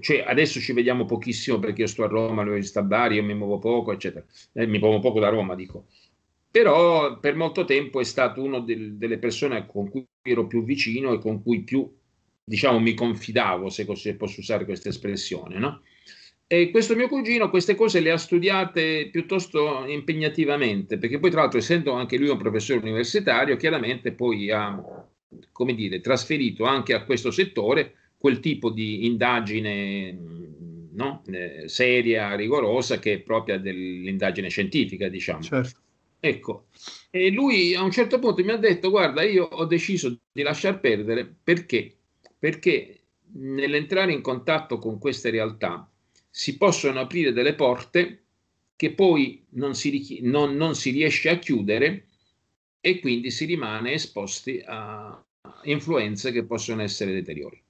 cioè, adesso ci vediamo pochissimo perché io sto a Roma, lui sta a Bari, io mi muovo poco, eccetera. Eh, mi muovo poco da Roma, dico. Però per molto tempo è stato una del, delle persone con cui ero più vicino e con cui più, diciamo, mi confidavo, se, posso usare questa espressione, no? E questo mio cugino queste cose le ha studiate piuttosto impegnativamente, perché poi tra l'altro essendo anche lui un professore universitario, chiaramente poi ha, come dire, trasferito anche a questo settore quel tipo di indagine no? eh, seria, rigorosa, che è propria dell'indagine scientifica, diciamo. Certo. Ecco, e lui a un certo punto mi ha detto, guarda, io ho deciso di lasciar perdere perché? Perché nell'entrare in contatto con queste realtà, si possono aprire delle porte che poi non si, non, non si riesce a chiudere e quindi si rimane esposti a influenze che possono essere deteriori.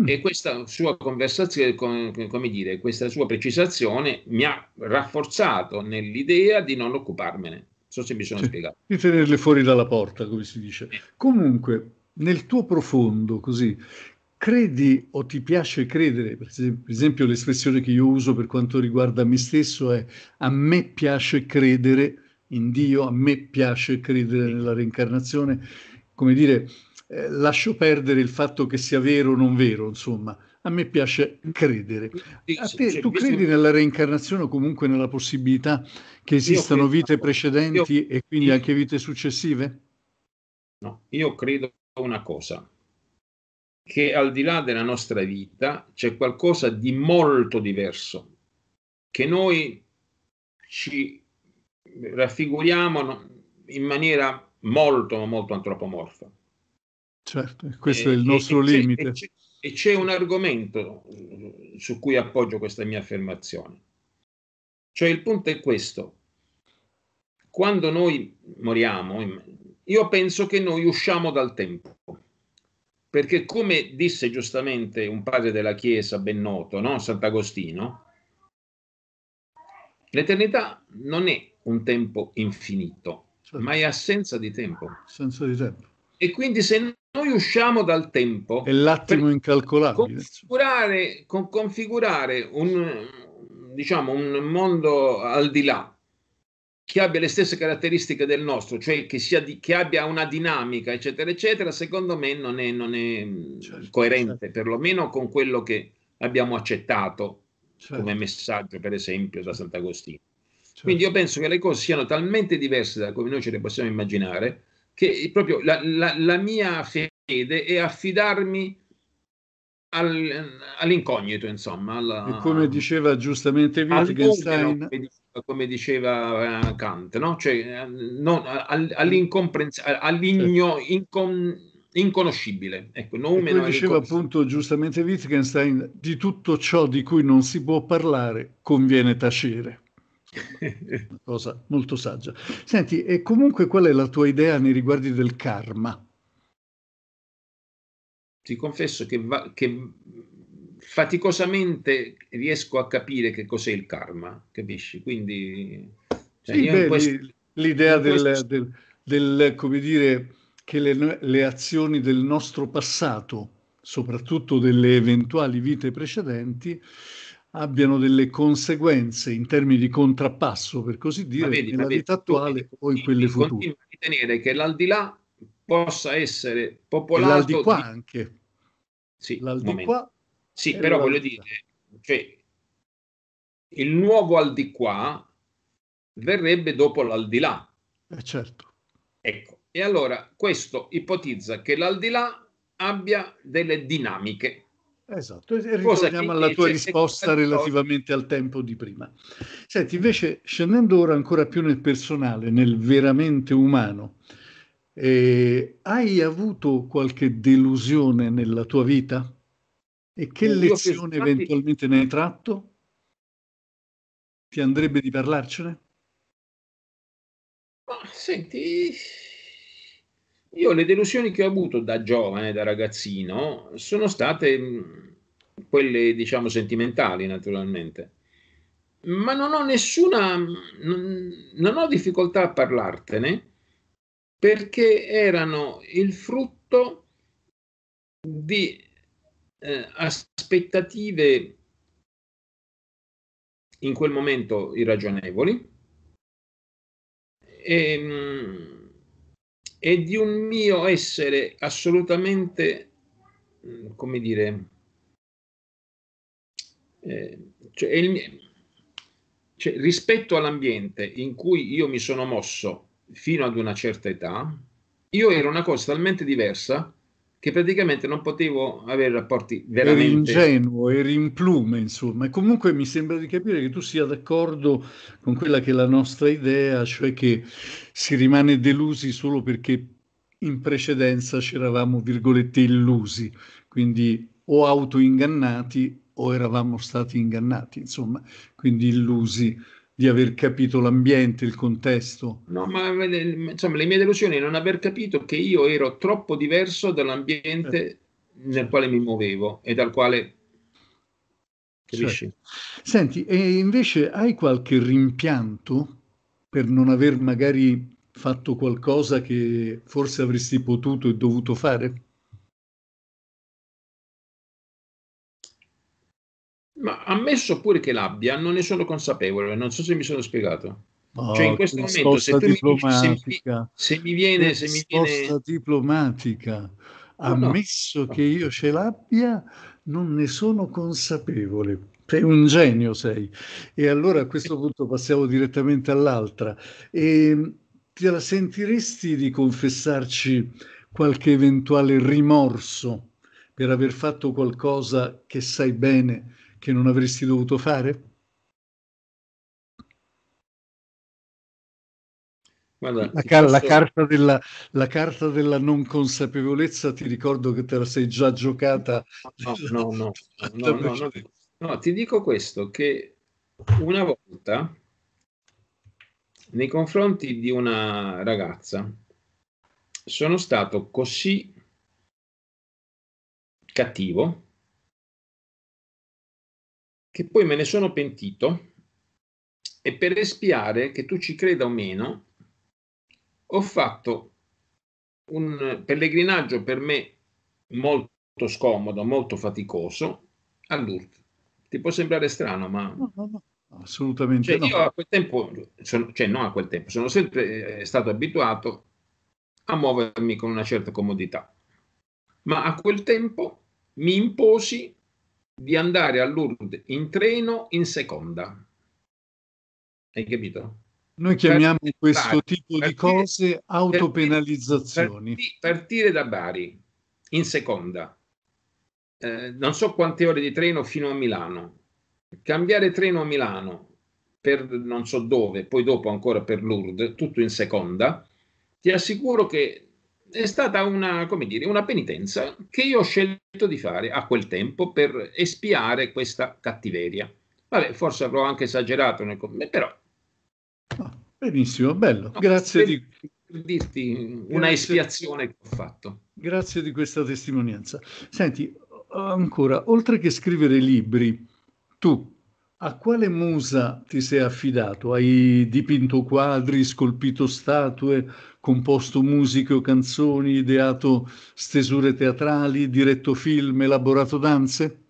Mm. E questa sua conversazione, come dire, questa sua precisazione mi ha rafforzato nell'idea di non occuparmene. Non so se mi sono cioè, spiegato. Di tenerle fuori dalla porta, come si dice. Comunque, nel tuo profondo, così, credi o ti piace credere, per esempio l'espressione che io uso per quanto riguarda me stesso è a me piace credere in Dio, a me piace credere nella reincarnazione, come dire, eh, lascio perdere il fatto che sia vero o non vero, insomma, a me piace credere. A te, tu credi nella reincarnazione o comunque nella possibilità che esistano vite precedenti e quindi anche vite successive? No, io credo una cosa, che al di là della nostra vita c'è qualcosa di molto diverso, che noi ci raffiguriamo in maniera molto, molto antropomorfa. Certo, questo e, eh, è il nostro e, limite. E c'è, e c'è un argomento su cui appoggio questa mia affermazione. Cioè il punto è questo. Quando noi moriamo, io penso che noi usciamo dal tempo perché come disse giustamente un padre della Chiesa ben noto, no? Sant'Agostino, l'eternità non è un tempo infinito, certo. ma è assenza di tempo. Assenza di tempo. E quindi se noi usciamo dal tempo... È l'attimo incalcolabile. Configurare, con, configurare un, diciamo, un mondo al di là che abbia le stesse caratteristiche del nostro, cioè che, sia di, che abbia una dinamica, eccetera, eccetera, secondo me non è, non è mm, certo, coerente, certo. perlomeno con quello che abbiamo accettato certo. come messaggio, per esempio, da Sant'Agostino. Certo. Quindi io penso che le cose siano talmente diverse da come noi ce le possiamo immaginare, che proprio la, la, la mia fede è affidarmi Ehm, all'incognito, insomma. Alla... come diceva giustamente Wittgenstein, come diceva, come eh, diceva Kant, no? cioè, ehm, non, all'incomprenz... all'inconoscibile. Certo. Ecco, come diceva appunto giustamente Wittgenstein, di tutto ciò di cui non si può parlare conviene tacere. Cosa molto saggia. Senti, e comunque qual è la tua idea nei riguardi del karma? ti confesso che, va, che faticosamente riesco a capire che cos'è il karma, capisci? Quindi cioè sì, beh, questo, l'idea del, questo... del, del, come dire, che le, le azioni del nostro passato, soprattutto delle eventuali vite precedenti, abbiano delle conseguenze in termini di contrappasso, per così dire, vedi, nella vedi, vita attuale vedi, o in quelle future. Continua a ritenere che l'aldilà possa essere popolato e l'aldilà di, anche. Sì, qua, sì però voglio dire, cioè, il nuovo al di qua verrebbe dopo l'aldilà. Eh certo. Ecco, e allora questo ipotizza che l'aldilà abbia delle dinamiche. Esatto, e ritorniamo alla tua risposta relativamente al tempo di prima. Senti, invece, scendendo ora ancora più nel personale, nel veramente umano, eh, hai avuto qualche delusione nella tua vita? E che Io lezione pensavo... eventualmente ne hai tratto? Ti andrebbe di parlarcene? senti, io le delusioni che ho avuto da giovane, da ragazzino, sono state mm, quelle, diciamo, sentimentali, naturalmente. Ma non ho nessuna, mm, non, non ho difficoltà a parlartene perché erano il frutto di eh, aspettative in quel momento irragionevoli e, ehm, e di un mio essere assolutamente, mm, come dire, eh, cioè, il, cioè, rispetto all'ambiente in cui io mi sono mosso fino ad una certa età, io ero una cosa talmente diversa che praticamente non potevo avere rapporti veramente... Eri ingenuo, eri in plume, insomma. E comunque mi sembra di capire che tu sia d'accordo con quella che è la nostra idea, cioè che si rimane delusi solo perché in precedenza c'eravamo, virgolette, illusi. Quindi o autoingannati o eravamo stati ingannati, insomma, quindi illusi di aver capito l'ambiente, il contesto. No, ma insomma, le mie delusioni è non aver capito che io ero troppo diverso dall'ambiente eh. nel certo. quale mi muovevo e dal quale... Capisci? Certo. Senti, e invece hai qualche rimpianto per non aver magari fatto qualcosa che forse avresti potuto e dovuto fare? Ma ammesso pure che l'abbia, non ne sono consapevole, non so se mi sono spiegato. Oh, cioè in oh, questo momento se, mi, se mi viene... Se mi viene... diplomatica. Ammesso no. che io ce l'abbia, non ne sono consapevole. Sei un genio, sei. E allora a questo punto passiamo direttamente all'altra. E te la sentiresti di confessarci qualche eventuale rimorso per aver fatto qualcosa che sai bene che non avresti dovuto fare? Guarda, la, car- posso... la, carta della, la, carta della, non consapevolezza ti ricordo che te la sei già giocata. No, no, no, no, no, no, no ti dico questo, che una volta nei confronti di una ragazza sono stato così cattivo che poi me ne sono pentito e per espiare, che tu ci creda o meno, ho fatto un pellegrinaggio per me molto scomodo, molto faticoso all'Urt. Ti può sembrare strano, ma... No, no, no. Assolutamente cioè, no. Io a quel tempo, sono, cioè non a quel tempo, sono sempre eh, stato abituato a muovermi con una certa comodità, ma a quel tempo mi imposi di andare a Lourdes in treno in seconda. Hai capito? Noi chiamiamo partire, questo tipo partire, di cose autopenalizzazioni. Partire, partire, da Bari in seconda, eh, non so quante ore di treno fino a Milano, cambiare treno a Milano per non so dove, poi dopo ancora per Lourdes, tutto in seconda, ti assicuro che è stata una, dire, una, penitenza che io ho scelto di fare a quel tempo per espiare questa cattiveria. Vabbè, forse avrò anche esagerato nel commento, però... Oh, benissimo, bello, no, grazie di... Per dirti grazie. espiazione che ho fatto. Grazie di questa testimonianza. Senti, ancora, oltre che scrivere libri, tu a quale musa ti sei affidato? Hai dipinto quadri, scolpito statue, composto musiche o canzoni, ideato stesure teatrali, diretto film, elaborato danze?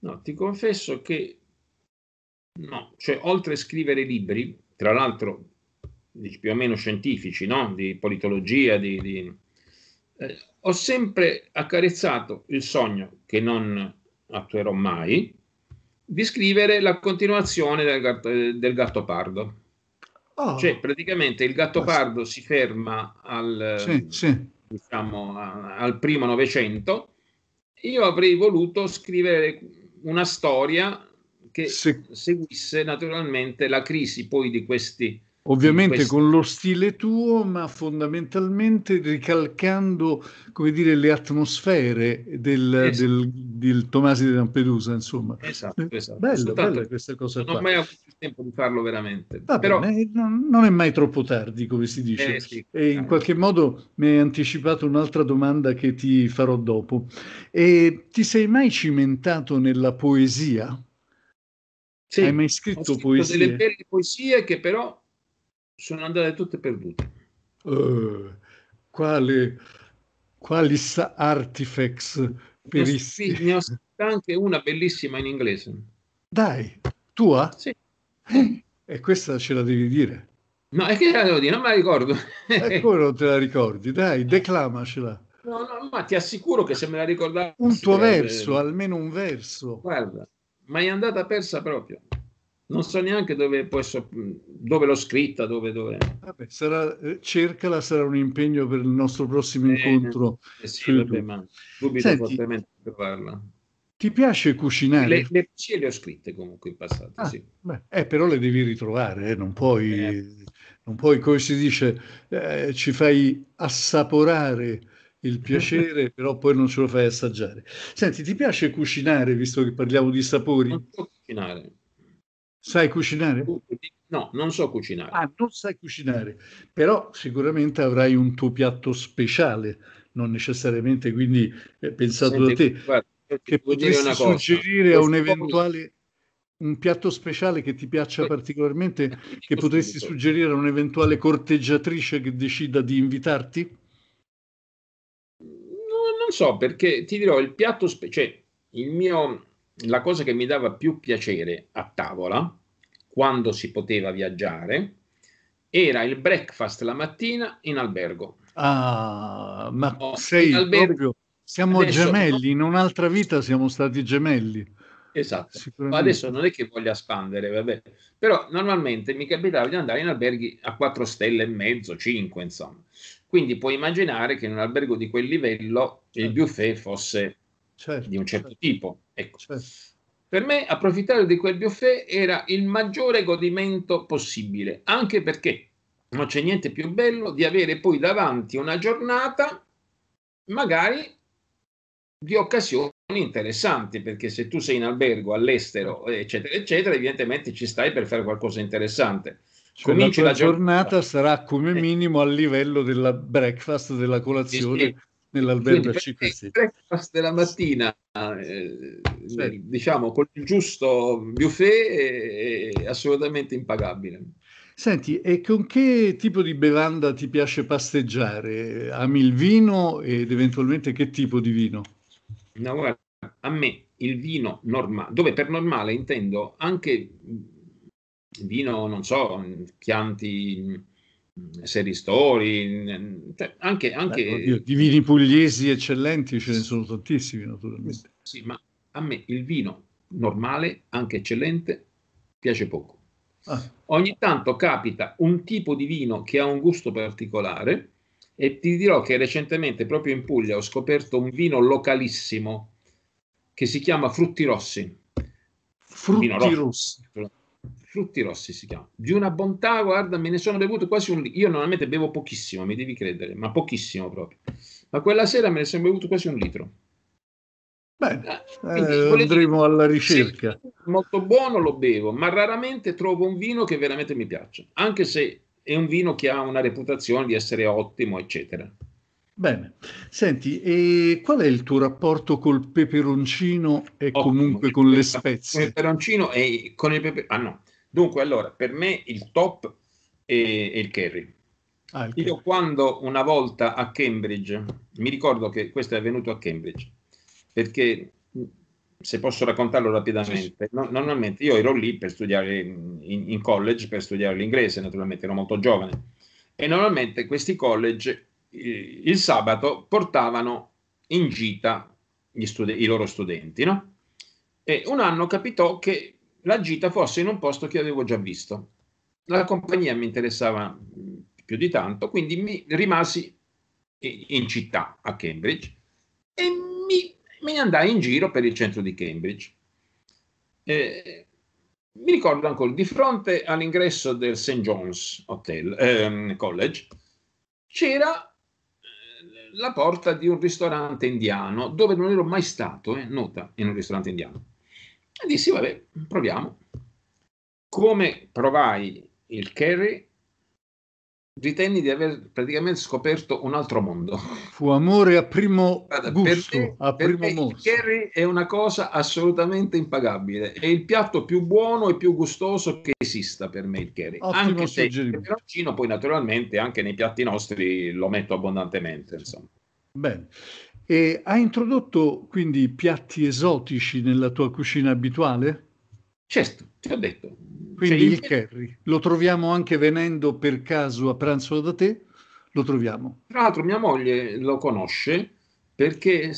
No, ti confesso che no, cioè oltre a scrivere libri, tra l'altro più o meno scientifici, no? di politologia, di, di... Eh, ho sempre accarezzato il sogno che non attuerò mai di scrivere la continuazione del, del Gattopardo Oh. Cioè, praticamente il Gattopardo si ferma al, sì, ehm, sì. Diciamo, al primo Novecento. Io avrei voluto scrivere una storia che sì. seguisse naturalmente la crisi poi di questi Ovviamente questo... con lo stile tuo, ma fondamentalmente ricalcando, come dire, le atmosfere del, esatto. del, del Tomasi di Lampedusa, insomma. Esatto, eh, esatto. Bello, bella questa cosa non qua. ho mai avuto il tempo di farlo veramente. Vabbè, Però... non, non, è mai troppo tardi, come si dice. Eh, sì, e in qualche modo mi hai anticipato un'altra domanda che ti farò dopo. E ti sei mai cimentato nella poesia? Sì, Hai mai scritto, scritto poesie? delle belle poesie che però sono andate tutte perdute. Uh, quali, quali artifacts peristi? Ne ho, sì, anche una bellissima in inglese. Dai, tua? Sì. Eh, e questa ce la devi dire. No, è che la devo dire, non me la ricordo. Eh, e Eccolo, non te la ricordi, dai, declamacela. No, no, ma ti assicuro che se me la ricordavo... Un tuo verso, almeno un verso. Guarda, ma è andata persa proprio non so neanche dove, posso, dove l'ho scritta, dove, dove... Vabbè, sarà, eh, cercala, sarà un impegno per il nostro prossimo eh, incontro. Eh sì, vabbè, ma dubito Senti, fortemente di trovarla. Ti piace cucinare? Le, le, sì, le ho scritte comunque in passato, ah, sì. beh, eh, però le devi ritrovare, eh, non puoi... Eh. Non puoi, come si dice, eh, ci fai assaporare il piacere, però poi non ce lo fai assaggiare. Senti, ti piace cucinare, visto che parliamo di sapori? Non so cucinare. Sai cucinare? No, non so cucinare. Ah, non sai cucinare, però sicuramente avrai un tuo piatto speciale, non necessariamente quindi eh, pensato Senti, da te, guarda, che potresti suggerire cosa. a un eventuale un piatto speciale che ti piaccia particolarmente, che potresti suggerire a un'eventuale corteggiatrice che decida di invitarti? No, non so, perché ti dirò, il piatto speciale, cioè, il mio la cosa che mi dava più piacere a tavola, quando si poteva viaggiare, era il breakfast la mattina in albergo. Ah, ma no, sei albergo. proprio... Siamo adesso, gemelli, in un'altra vita siamo stati gemelli. Esatto, ma adesso non è che voglia espandere, vabbè. però normalmente mi capitava di andare in alberghi a 4 stelle e mezzo, 5 insomma. Quindi puoi immaginare che in un albergo di quel livello il certo. buffet fosse certo, di un certo, certo. tipo. Ecco. Certo. Per me approfittare di quel buffet era il maggiore godimento possibile, anche perché non c'è niente più bello di avere poi davanti una giornata magari di occasioni interessanti, perché se tu sei in albergo all'estero, certo. eccetera, eccetera, evidentemente ci stai per fare qualcosa di interessante. Cioè Cominci la, la giornata, giornata eh. sarà come eh. minimo eh. al livello della breakfast, della colazione. Sì, sì nell'albergo a 5 stelle. Breakfast della mattina, eh, certo. diciamo con il giusto buffet, eh, è assolutamente impagabile. Senti, e con che tipo di bevanda ti piace pasteggiare? Ami il vino ed eventualmente che tipo di vino? No, guarda, a me il vino normale, dove per normale intendo anche vino, non so, mm, chianti, Mm, serie story, mm, cioè, anche... anche... Beh, oddio, di vini pugliesi eccellenti ce ne sono tantissimi naturalmente. Sì, ma a me il vino normale, anche eccellente, piace poco. Ah. Ogni tanto capita un tipo di vino che ha un gusto particolare e ti dirò che recentemente proprio in Puglia ho scoperto un vino localissimo che si chiama Frutti Rossi. Frutti Rossi frutti rossi si chiama, di una bontà, guarda, me ne sono bevuto quasi un litro, io normalmente bevo pochissimo, mi devi credere, ma pochissimo proprio, ma quella sera me ne sono bevuto quasi un litro. Bene, eh, Quindi, eh, andremo dire, alla ricerca. molto buono lo bevo, ma raramente trovo un vino che veramente mi piaccia, anche se è un vino che ha una reputazione di essere ottimo, eccetera. Bene, senti, e qual è il tuo rapporto col peperoncino e oh, comunque con le spezie? Peperoncino e con il peperoncino. Ah no, dunque allora, per me il top è, è il curry. Ah, Io quando una volta a Cambridge, mi ricordo che questo è avvenuto a Cambridge, perché se posso raccontarlo rapidamente, no, normalmente io ero lì per studiare in, in college, per studiare l'inglese, naturalmente ero molto giovane, e normalmente questi college il sabato portavano in gita studi- i loro studenti, no? E un anno capitò che la gita fosse in un posto che avevo già visto. La compagnia mi interessava più di tanto, quindi mi rimasi in città, a Cambridge, e mi, me andai in giro per il centro di Cambridge. Eh, mi ricordo ancora, di fronte all'ingresso del St. John's Hotel, ehm, College, c'era la porta di un ristorante indiano dove non ero mai stato, eh, nota, in un ristorante indiano. E dissi, vabbè, proviamo. Come provai il curry, ritenni di aver praticamente scoperto un altro mondo. Fu amore a primo Guarda, gusto, per te, a per primo morso. Il curry è una cosa assolutamente impagabile, è il piatto più buono e più gustoso che esista per me il Kerry. anche se il peperoncino poi naturalmente anche nei piatti nostri lo metto abbondantemente, insomma. Bene. E hai introdotto quindi piatti esotici nella tua cucina abituale? Certo, ti ho detto, cioè, Quindi il curry lo troviamo anche venendo per caso a pranzo da te? Lo troviamo. Tra l'altro mia moglie lo conosce perché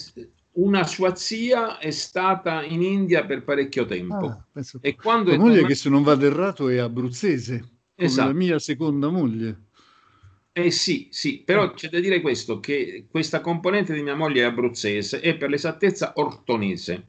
una sua zia è stata in India per parecchio tempo. Ah, E quando la moglie tornata... che se non vado errato è abruzzese, esatto. la mia seconda moglie. Eh sì, sì, però ah. c'è da dire questo, che questa componente di mia moglie è abruzzese e per l'esattezza ortonese.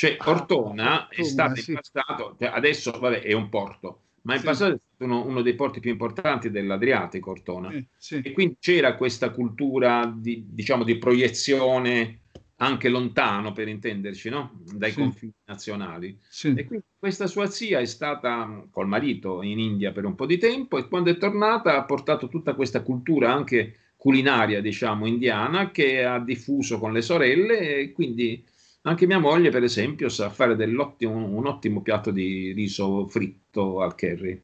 Cioè ah, Ortona ah, è stato sì. in passato, cioè, adesso vabbè, è un porto, ma in sì. passato è stato uno, uno, dei porti più importanti dell'Adriatico, Ortona. Eh, sì. E quindi c'era questa cultura di, diciamo, di proiezione anche lontano, per intenderci, no? dai sì. confini nazionali. Sì. E quindi questa sua zia è stata col marito in India per un po' di tempo e quando è tornata ha portato tutta questa cultura anche culinaria, diciamo, indiana, che ha diffuso con le sorelle e quindi anche mia moglie, per esempio, sa fare un ottimo piatto di riso fritto al curry.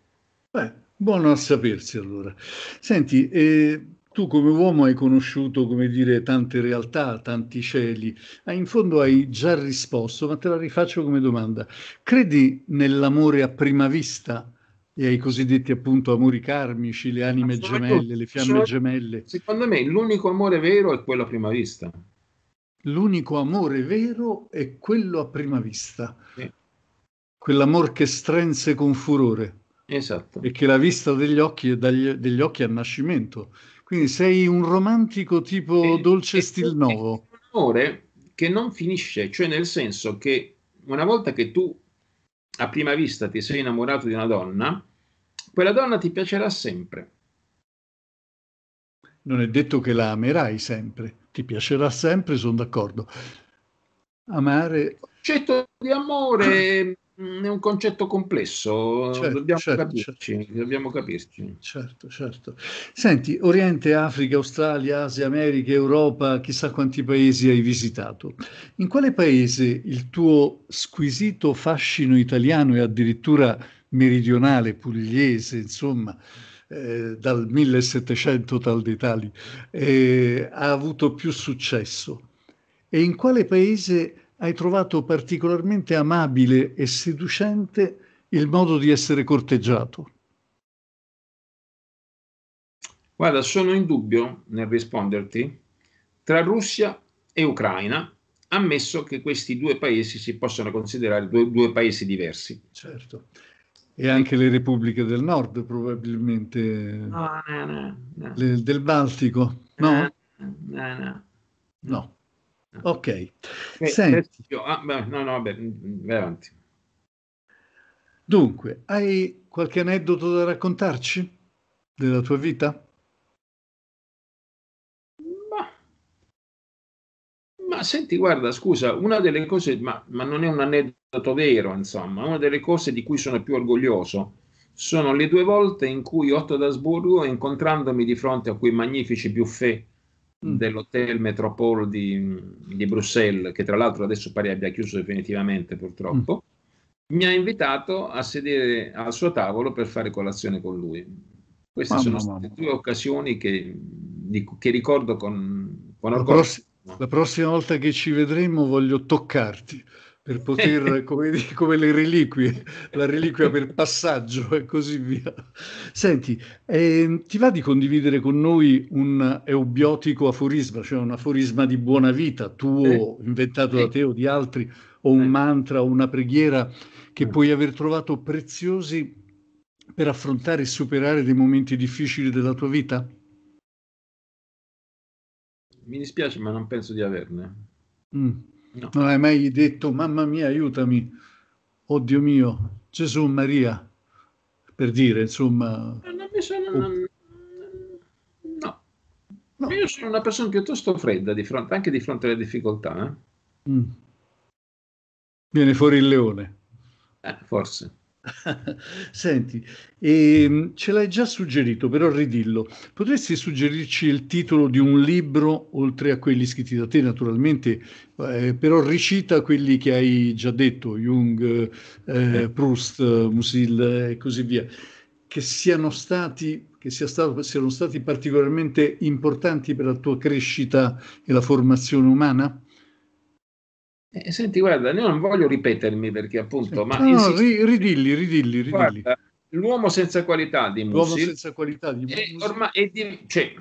Beh, buono a sapersi allora. Senti, eh, tu come uomo hai conosciuto, come dire, tante realtà, tanti cieli. Ah, in fondo hai già risposto, ma te la rifaccio come domanda. Credi nell'amore a prima vista? e ai cosiddetti appunto amori karmici, le anime gemelle, le fiamme gemelle. Secondo me l'unico amore vero è quello a prima vista l'unico amore vero è quello a prima vista, sì. quell'amor che strense con furore. Esatto. E che la vista degli occhi è dagli, degli occhi a nascimento. Quindi sei un romantico tipo e, eh, dolce eh, stil eh, nuovo. un amore che non finisce, cioè nel senso che una volta che tu a prima vista ti sei innamorato di una donna, quella donna ti piacerà sempre. Non è detto che la amerai sempre ti piacerà sempre, sono d'accordo. Amare... Il concetto di amore mm, è un concetto complesso, certo, dobbiamo, certo, capirci, certo. dobbiamo capirci. Certo, certo. Senti, Oriente, Africa, Australia, Asia, America, Europa, chissà quanti paesi hai visitato. In quale paese il tuo squisito fascino italiano e addirittura meridionale, pugliese, insomma, eh, dal 1700 tal dei tali, eh, ha avuto più successo? E in quale paese hai trovato particolarmente amabile e seducente il modo di essere corteggiato? Guarda, sono in dubbio nel risponderti tra Russia e Ucraina, ammesso che questi due paesi si possano considerare due, due paesi diversi. Certo e anche le repubbliche del nord probabilmente no, no, no, no. Le, del Baltico no? no no ok eh, senti io, ah, no no vabbè mm, vai avanti dunque hai qualche aneddoto da raccontarci della tua vita? Ma senti, guarda, scusa, una delle cose, ma, ma non è un aneddoto vero, insomma, una delle cose di cui sono più orgoglioso sono le due volte in cui Otto d'Asburgo, incontrandomi di fronte a quei magnifici buffet mm. dell'Hotel Metropole di, di, Bruxelles, che tra l'altro adesso pare abbia chiuso definitivamente purtroppo, mm. mi ha invitato a sedere al suo tavolo per fare colazione con lui. Queste mamma sono state mamma. due occasioni che, che ricordo con, con orgoglio. Grossi, la prossima volta che ci vedremo voglio toccarti per poter, come, come, le reliquie, la reliquia per passaggio e così via. Senti, eh, ti va di condividere con noi un eubiotico aforisma, cioè un aforisma di buona vita, tuo, inventato da te o di altri, o un mantra o una preghiera che mm. puoi aver trovato preziosi per affrontare e superare dei momenti difficili della tua vita? Mi dispiace, ma non penso di averne. Mm. No. Non hai mai detto, mamma mia, aiutami, oddio mio, Gesù Maria, per dire, insomma... Eh, non mi sono... Oh. Non... No. no. Io sono una persona piuttosto fredda, di fronte, anche di fronte alle difficoltà. Eh? Mm. Viene fuori il leone. Eh, forse. Senti, ehm, ce l'hai già suggerito, però ridillo. Potresti suggerirci il titolo di un libro, oltre a quelli scritti da te naturalmente, eh, però ricita quelli che hai già detto, Jung, eh, Proust, Musil eh, e eh, così via, che siano stati che sia stato, siano stati particolarmente importanti per la tua crescita e la formazione umana? E eh, senti, guarda, io non voglio ripetermi perché appunto... Sì, ma no, insisto, ri, ridilli, ridilli, ridilli. Guarda, l'uomo senza qualità di Musil. L'uomo senza qualità di Musil. Ormai, di, cioè,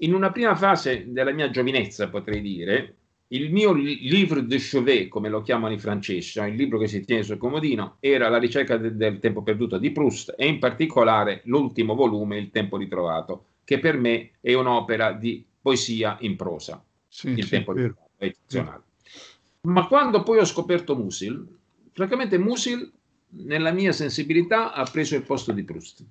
in una prima fase della mia giovinezza, potrei dire, il mio livre de chevet, come lo chiamano i francesi, cioè il libro che si tiene sul comodino, era La ricerca de, del tempo perduto di Proust e in particolare l'ultimo volume, Il tempo ritrovato, che per me è un'opera di poesia in prosa. Sì, il sì, tempo ritrovato è eccezionale. Ma quando poi ho scoperto Musil, francamente Musil, nella mia sensibilità, ha preso il posto di Proust.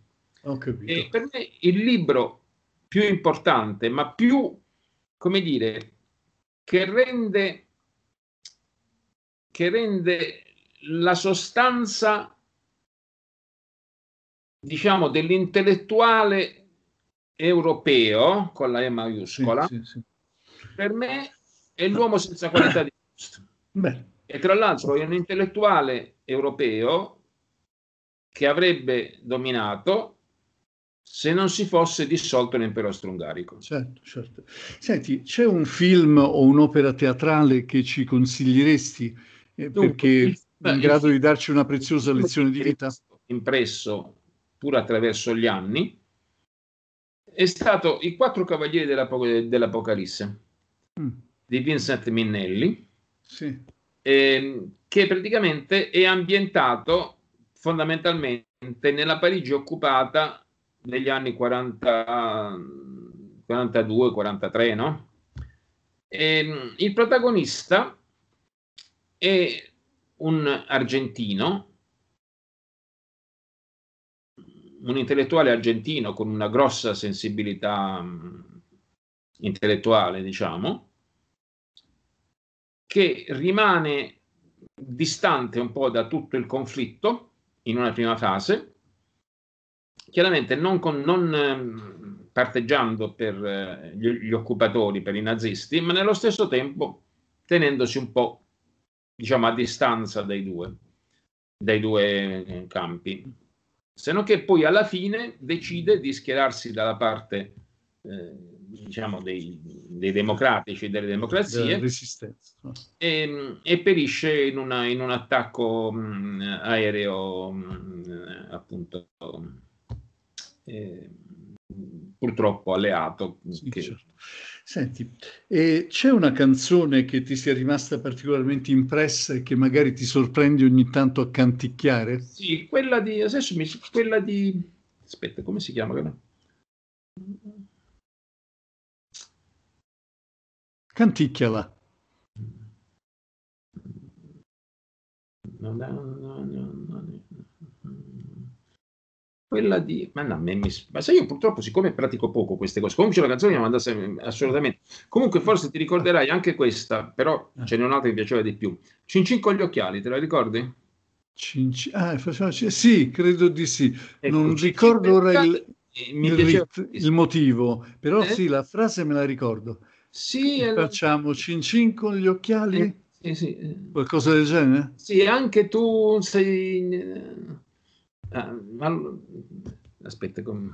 E per me il libro più importante, ma più, come dire, che rende, che rende la sostanza, diciamo, dell'intellettuale europeo, con la E maiuscola, sì, sì, sì. per me è l'uomo senza qualità di Beh. E tra l'altro è un intellettuale europeo che avrebbe dominato se non si fosse dissolto l'impero austro-ungarico. Certo, certo. Senti, c'è un film o un'opera teatrale che ci consiglieresti eh, Dunque, perché è in grado di darci una preziosa lezione di vita? Impresso pur attraverso gli anni, è stato I quattro cavalieri dell'Apoc- dell'Apocalisse mm. di Vincent Minnelli, sì. ehm, che praticamente è ambientato fondamentalmente nella Parigi occupata negli anni 42, 43, no? E, ehm, il protagonista è un argentino, un intellettuale argentino con una grossa sensibilità intellettuale, diciamo, che rimane distante un po' da tutto il conflitto in una prima fase, chiaramente non, con, non ehm, parteggiando per eh, gli, gli occupatori, per i nazisti, ma nello stesso tempo tenendosi un po' diciamo a distanza dai due, dai due campi. Se non che poi alla fine decide di schierarsi dalla parte eh, diciamo, dei, dei democratici e delle democrazie e, ehm, e, perisce in, una, in un attacco mh, mm, aereo mh, mm, appunto eh, purtroppo alleato. Sì, che... certo. Senti, eh, c'è una canzone che ti sia rimasta particolarmente impressa e che magari ti sorprendi ogni tanto a canticchiare? Sì, quella di... mi, quella di... Aspetta, come si chiama? Canticchiala. Quella di... Ma, no, mi... ma sai, io purtroppo, siccome pratico poco queste cose, comunque c'è una canzone mi mandasse assolutamente... Comunque forse ti ricorderai anche questa, però eh. ce n'è un'altra che mi piaceva di più. Cincin con gli occhiali, te la ricordi? Cinci... Ah, facciamo... Sì, credo di sì. Ecco, non ricordo ora il... Il, il, motivo, però eh? sì, la frase me la ricordo. Sì, e facciamo cin cin con gli occhiali? Eh, sì, sì. Qualcosa del genere? Sì, anche tu sei... Eh, ah, Aspetta, com...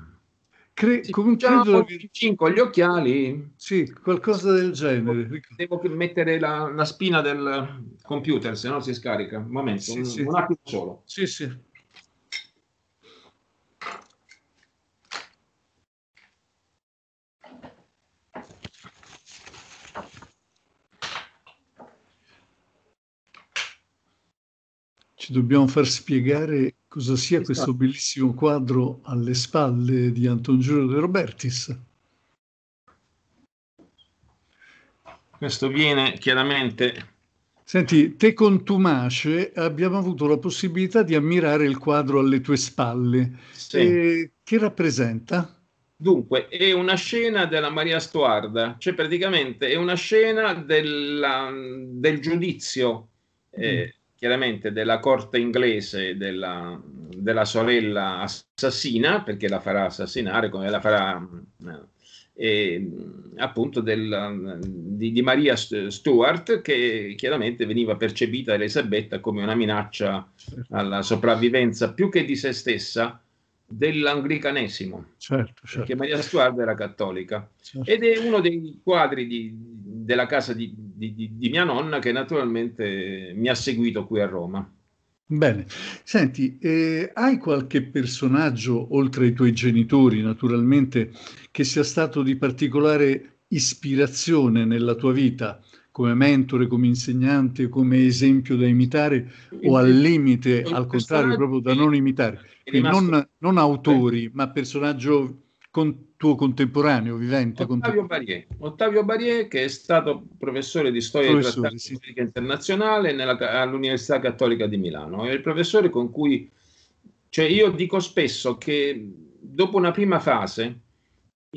Cre- sì, com- credo che... Cin con gli occhiali? Sì, qualcosa del genere. Devo mettere la, la spina del computer, se no si scarica. Un momento, sì, un, sì. un attimo solo. Sì, sì. ci dobbiamo far spiegare cosa sia esatto. questo bellissimo quadro alle spalle di Anton Giulio De Robertis. Questo viene chiaramente... Senti, te con Tumace abbiamo avuto la possibilità di ammirare il quadro alle tue spalle. Sì. E, che rappresenta? Dunque, è una scena della Maria Stuarda, cioè praticamente è una scena della, del giudizio. Eh, mm chiaramente della corte inglese della, della, sorella assassina, perché la farà assassinare, come la farà eh, appunto del, di, di, Maria Stuart, che chiaramente veniva percepita da Elisabetta come una minaccia certo. alla sopravvivenza più che di se stessa dell'anglicanesimo, certo, certo. perché Maria Stuart era cattolica. Certo. Ed è uno dei quadri di, della casa di di, di, di mia nonna che naturalmente mi ha seguito qui a Roma. Bene, senti, eh, hai qualche personaggio, oltre ai tuoi genitori naturalmente, che sia stato di particolare ispirazione nella tua vita, come mentore, come insegnante, come esempio da imitare o al limite, al contrario, proprio da non imitare? Quindi non, non autori, ma personaggio con, tuo contemporaneo vivente? Ottavio Barrier, Ottavio Barrier che è stato professore di storia professore, e sì. internazionale nella, all'Università Cattolica di Milano. È il professore con cui, cioè io dico spesso che dopo una prima fase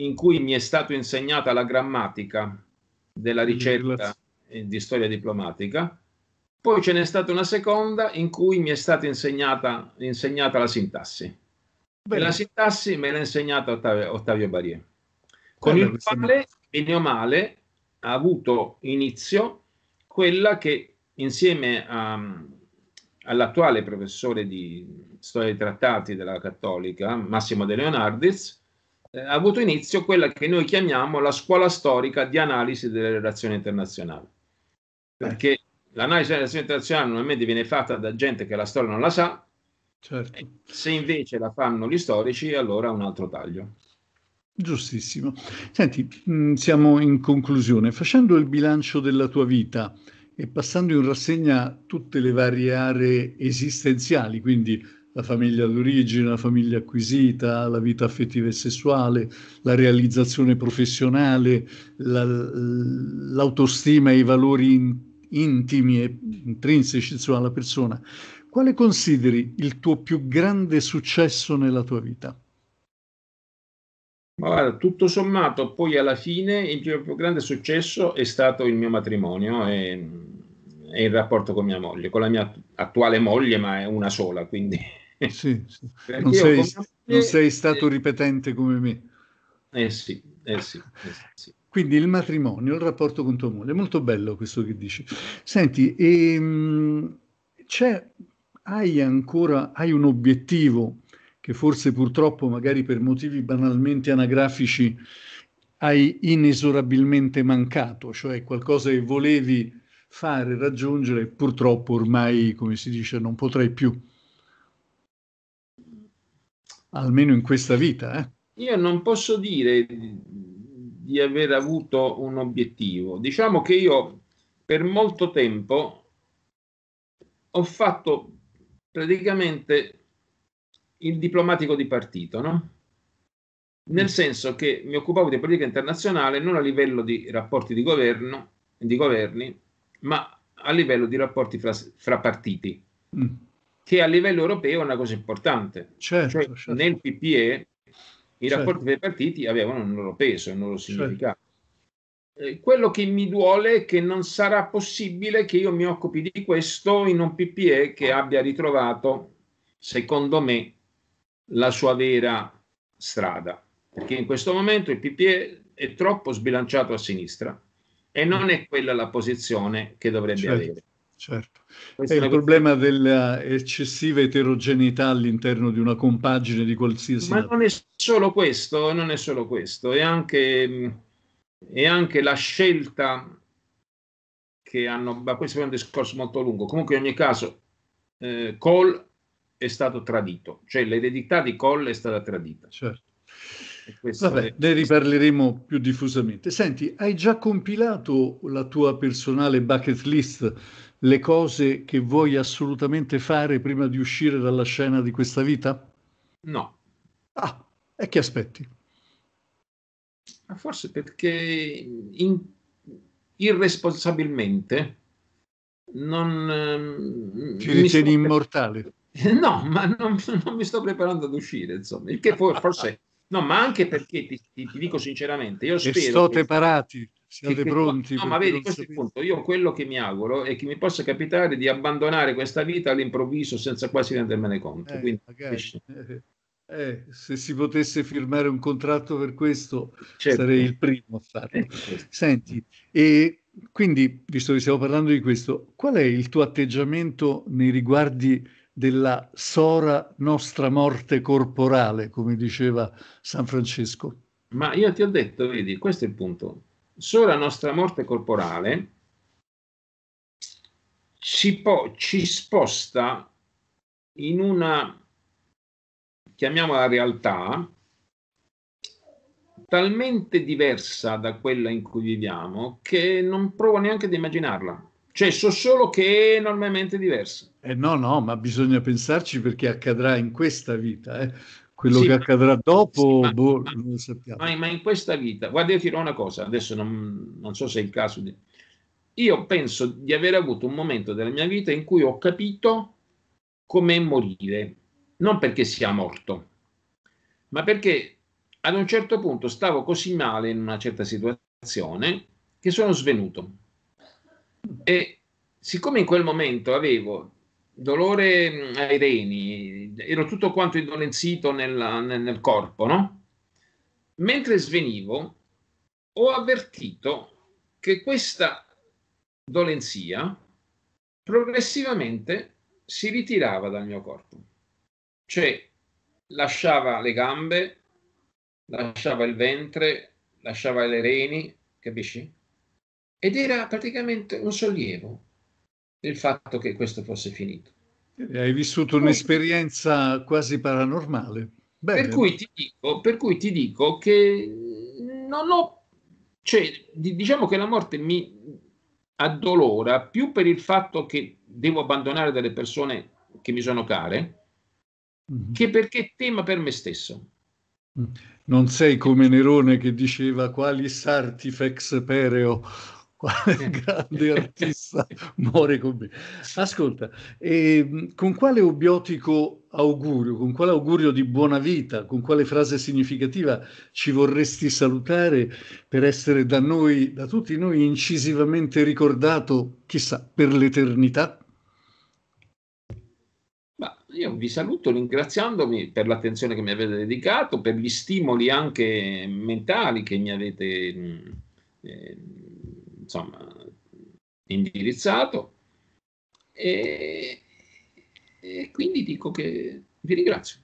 in cui mi è stata insegnata la grammatica della ricerca di storia diplomatica, poi ce n'è stata una seconda in cui mi è stata insegnata, insegnata la sintassi Bene. La sintassi me l'ha insegnata Ottavio, Ottavio Barie, con Bene, il quale, bene o male, ha avuto inizio quella che insieme a, all'attuale professore di storia dei trattati della Cattolica, Massimo De Leonardis, eh, ha avuto inizio quella che noi chiamiamo la scuola storica di analisi delle relazioni internazionali. Perché l'analisi delle relazioni internazionali normalmente viene fatta da gente che la storia non la sa, Certo. Se invece la fanno gli storici, allora un altro taglio. Giustissimo. Senti, mm, siamo in conclusione. Facendo il bilancio della tua vita e passando in rassegna tutte le varie aree esistenziali, quindi la famiglia all'origine, la famiglia acquisita, la vita affettiva e sessuale, la realizzazione professionale, la, l'autostima e i valori in, intimi e intrinseci insomma, alla persona quale consideri il tuo più grande successo nella tua vita? Ma guarda, tutto sommato, poi alla fine il mio più grande successo è stato il mio matrimonio e, e il rapporto con mia moglie, con la mia attuale moglie, ma è una sola, quindi... Sì, sì. Non, sei, moglie... non, sei, stato ripetente come me. Eh sì, eh sì. Eh sì. Quindi il matrimonio, il rapporto con tua moglie, molto bello questo che dici. Senti, ehm, c'è hai ancora hai un obiettivo che forse purtroppo magari per motivi banalmente anagrafici hai inesorabilmente mancato, cioè qualcosa che volevi fare, raggiungere, purtroppo ormai, come si dice, non potrai più. Almeno in questa vita. Eh. Io non posso dire di aver avuto un obiettivo. Diciamo che io per molto tempo ho fatto praticamente il diplomatico di partito, no? Nel mm. senso che mi occupavo di politica internazionale non a livello di rapporti di governo, di governi, ma a livello di rapporti fra, fra partiti, mm. che a livello europeo è una cosa importante. Certo, cioè, certo. Nel PPE i rapporti certo. tra i partiti avevano un loro peso, un loro certo. significato. Eh, quello che mi duole è che non sarà possibile che io mi occupi di questo in un PPE che abbia ritrovato, secondo me, la sua vera strada. Perché in questo momento il PPE è troppo sbilanciato a sinistra e non è quella la posizione che dovrebbe certo, avere. Certo. Questo è il problema dell'eccessiva eterogeneità all'interno di una compagine di qualsiasi... Ma non è solo questo, non è solo questo, è anche e anche la scelta che hanno, ma questo è un discorso molto lungo, comunque in ogni caso eh, Cole è stato tradito, cioè l'eredità di Cole è stata tradita. Certo. Vabbè, è... ne riparleremo più diffusamente. Senti, hai già compilato la tua personale bucket list, le cose che vuoi assolutamente fare prima di uscire dalla scena di questa vita? No. Ah, e che aspetti? Ma forse perché in, irresponsabilmente non... Ehm, Ci ritieni immortale? No, ma non, non, mi sto preparando ad uscire, insomma. Il che forse... No, ma anche perché ti, ti, ti dico sinceramente, io spero... E state che, parati, siate pronti. No, ma vedi, questo è il punto. Io quello che mi auguro è che mi possa capitare di abbandonare questa vita all'improvviso senza quasi rendermene conto. Eh, Quindi, magari. Eh, se si potesse firmare un contratto per questo certo. sarei il primo a farlo. Eh, certo. Senti, e quindi, visto che stiamo parlando di questo, qual è il tuo atteggiamento nei riguardi della sora nostra morte corporale, come diceva San Francesco? Ma io ti ho detto, vedi, questo è il punto. Sora nostra morte corporale ci, po- ci sposta in una chiamiamola realtà, talmente diversa da quella in cui viviamo che non provo neanche ad immaginarla. Cioè, so solo che è enormemente diversa. Eh no, no, ma bisogna pensarci perché accadrà in questa vita. Eh. Quello sì, che accadrà ma, dopo, sì, ma, boh, ma, non lo sappiamo. Ma, in questa vita, guarda, io ti dirò una cosa, adesso non, non so se è il caso di... Io penso di aver avuto un momento della mia vita in cui ho capito come morire non perché sia morto, ma perché ad un certo punto stavo così male in una certa situazione che sono svenuto. E siccome in quel momento avevo dolore ai reni, ero tutto quanto indolenzito nel, nel, nel corpo, no? Mentre svenivo, ho avvertito che questa dolenzia progressivamente si ritirava dal mio corpo. Cioè, lasciava le gambe, lasciava il ventre, lasciava le reni, capisci? Ed era praticamente un sollievo il fatto che questo fosse finito. Eh, hai vissuto un'esperienza quasi paranormale. Bene. Per cui, ti dico, per cui ti dico che non ho, cioè, diciamo che la morte mi addolora più per il fatto che devo abbandonare delle persone che mi sono care, Mm-hmm. che perché tema per me stesso. Mm. Non sei come Nerone che diceva qualis artifex pereo, quale grande artista muore con me. Ascolta, eh, con quale obiotico augurio, con quale augurio di buona vita, con quale frase significativa ci vorresti salutare per essere da noi, da tutti noi, incisivamente ricordato, chissà, per l'eternità? io vi saluto ringraziandomi per l'attenzione che mi avete dedicato, per gli stimoli anche mentali che mi avete mm, eh, insomma, indirizzato e, e, quindi dico che vi ringrazio.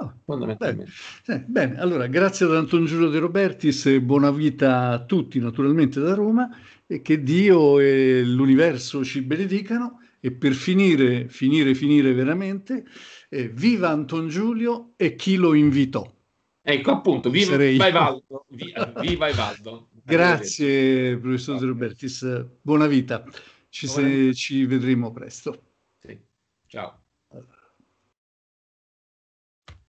Oh, bene. Eh, bene, allora grazie ad Anton Giulio De Robertis e buona vita a tutti naturalmente da Roma e che Dio e l'universo ci benedicano e per finire, finire, finire veramente, eh, viva Anton Giulio e chi lo invitò. Ecco appunto, viva, viva Evaldo. Viva, viva Evaldo. Grazie professor De Robertis, buona vita, ci, buona se, vita. ci vedremo presto. Sì. Ciao.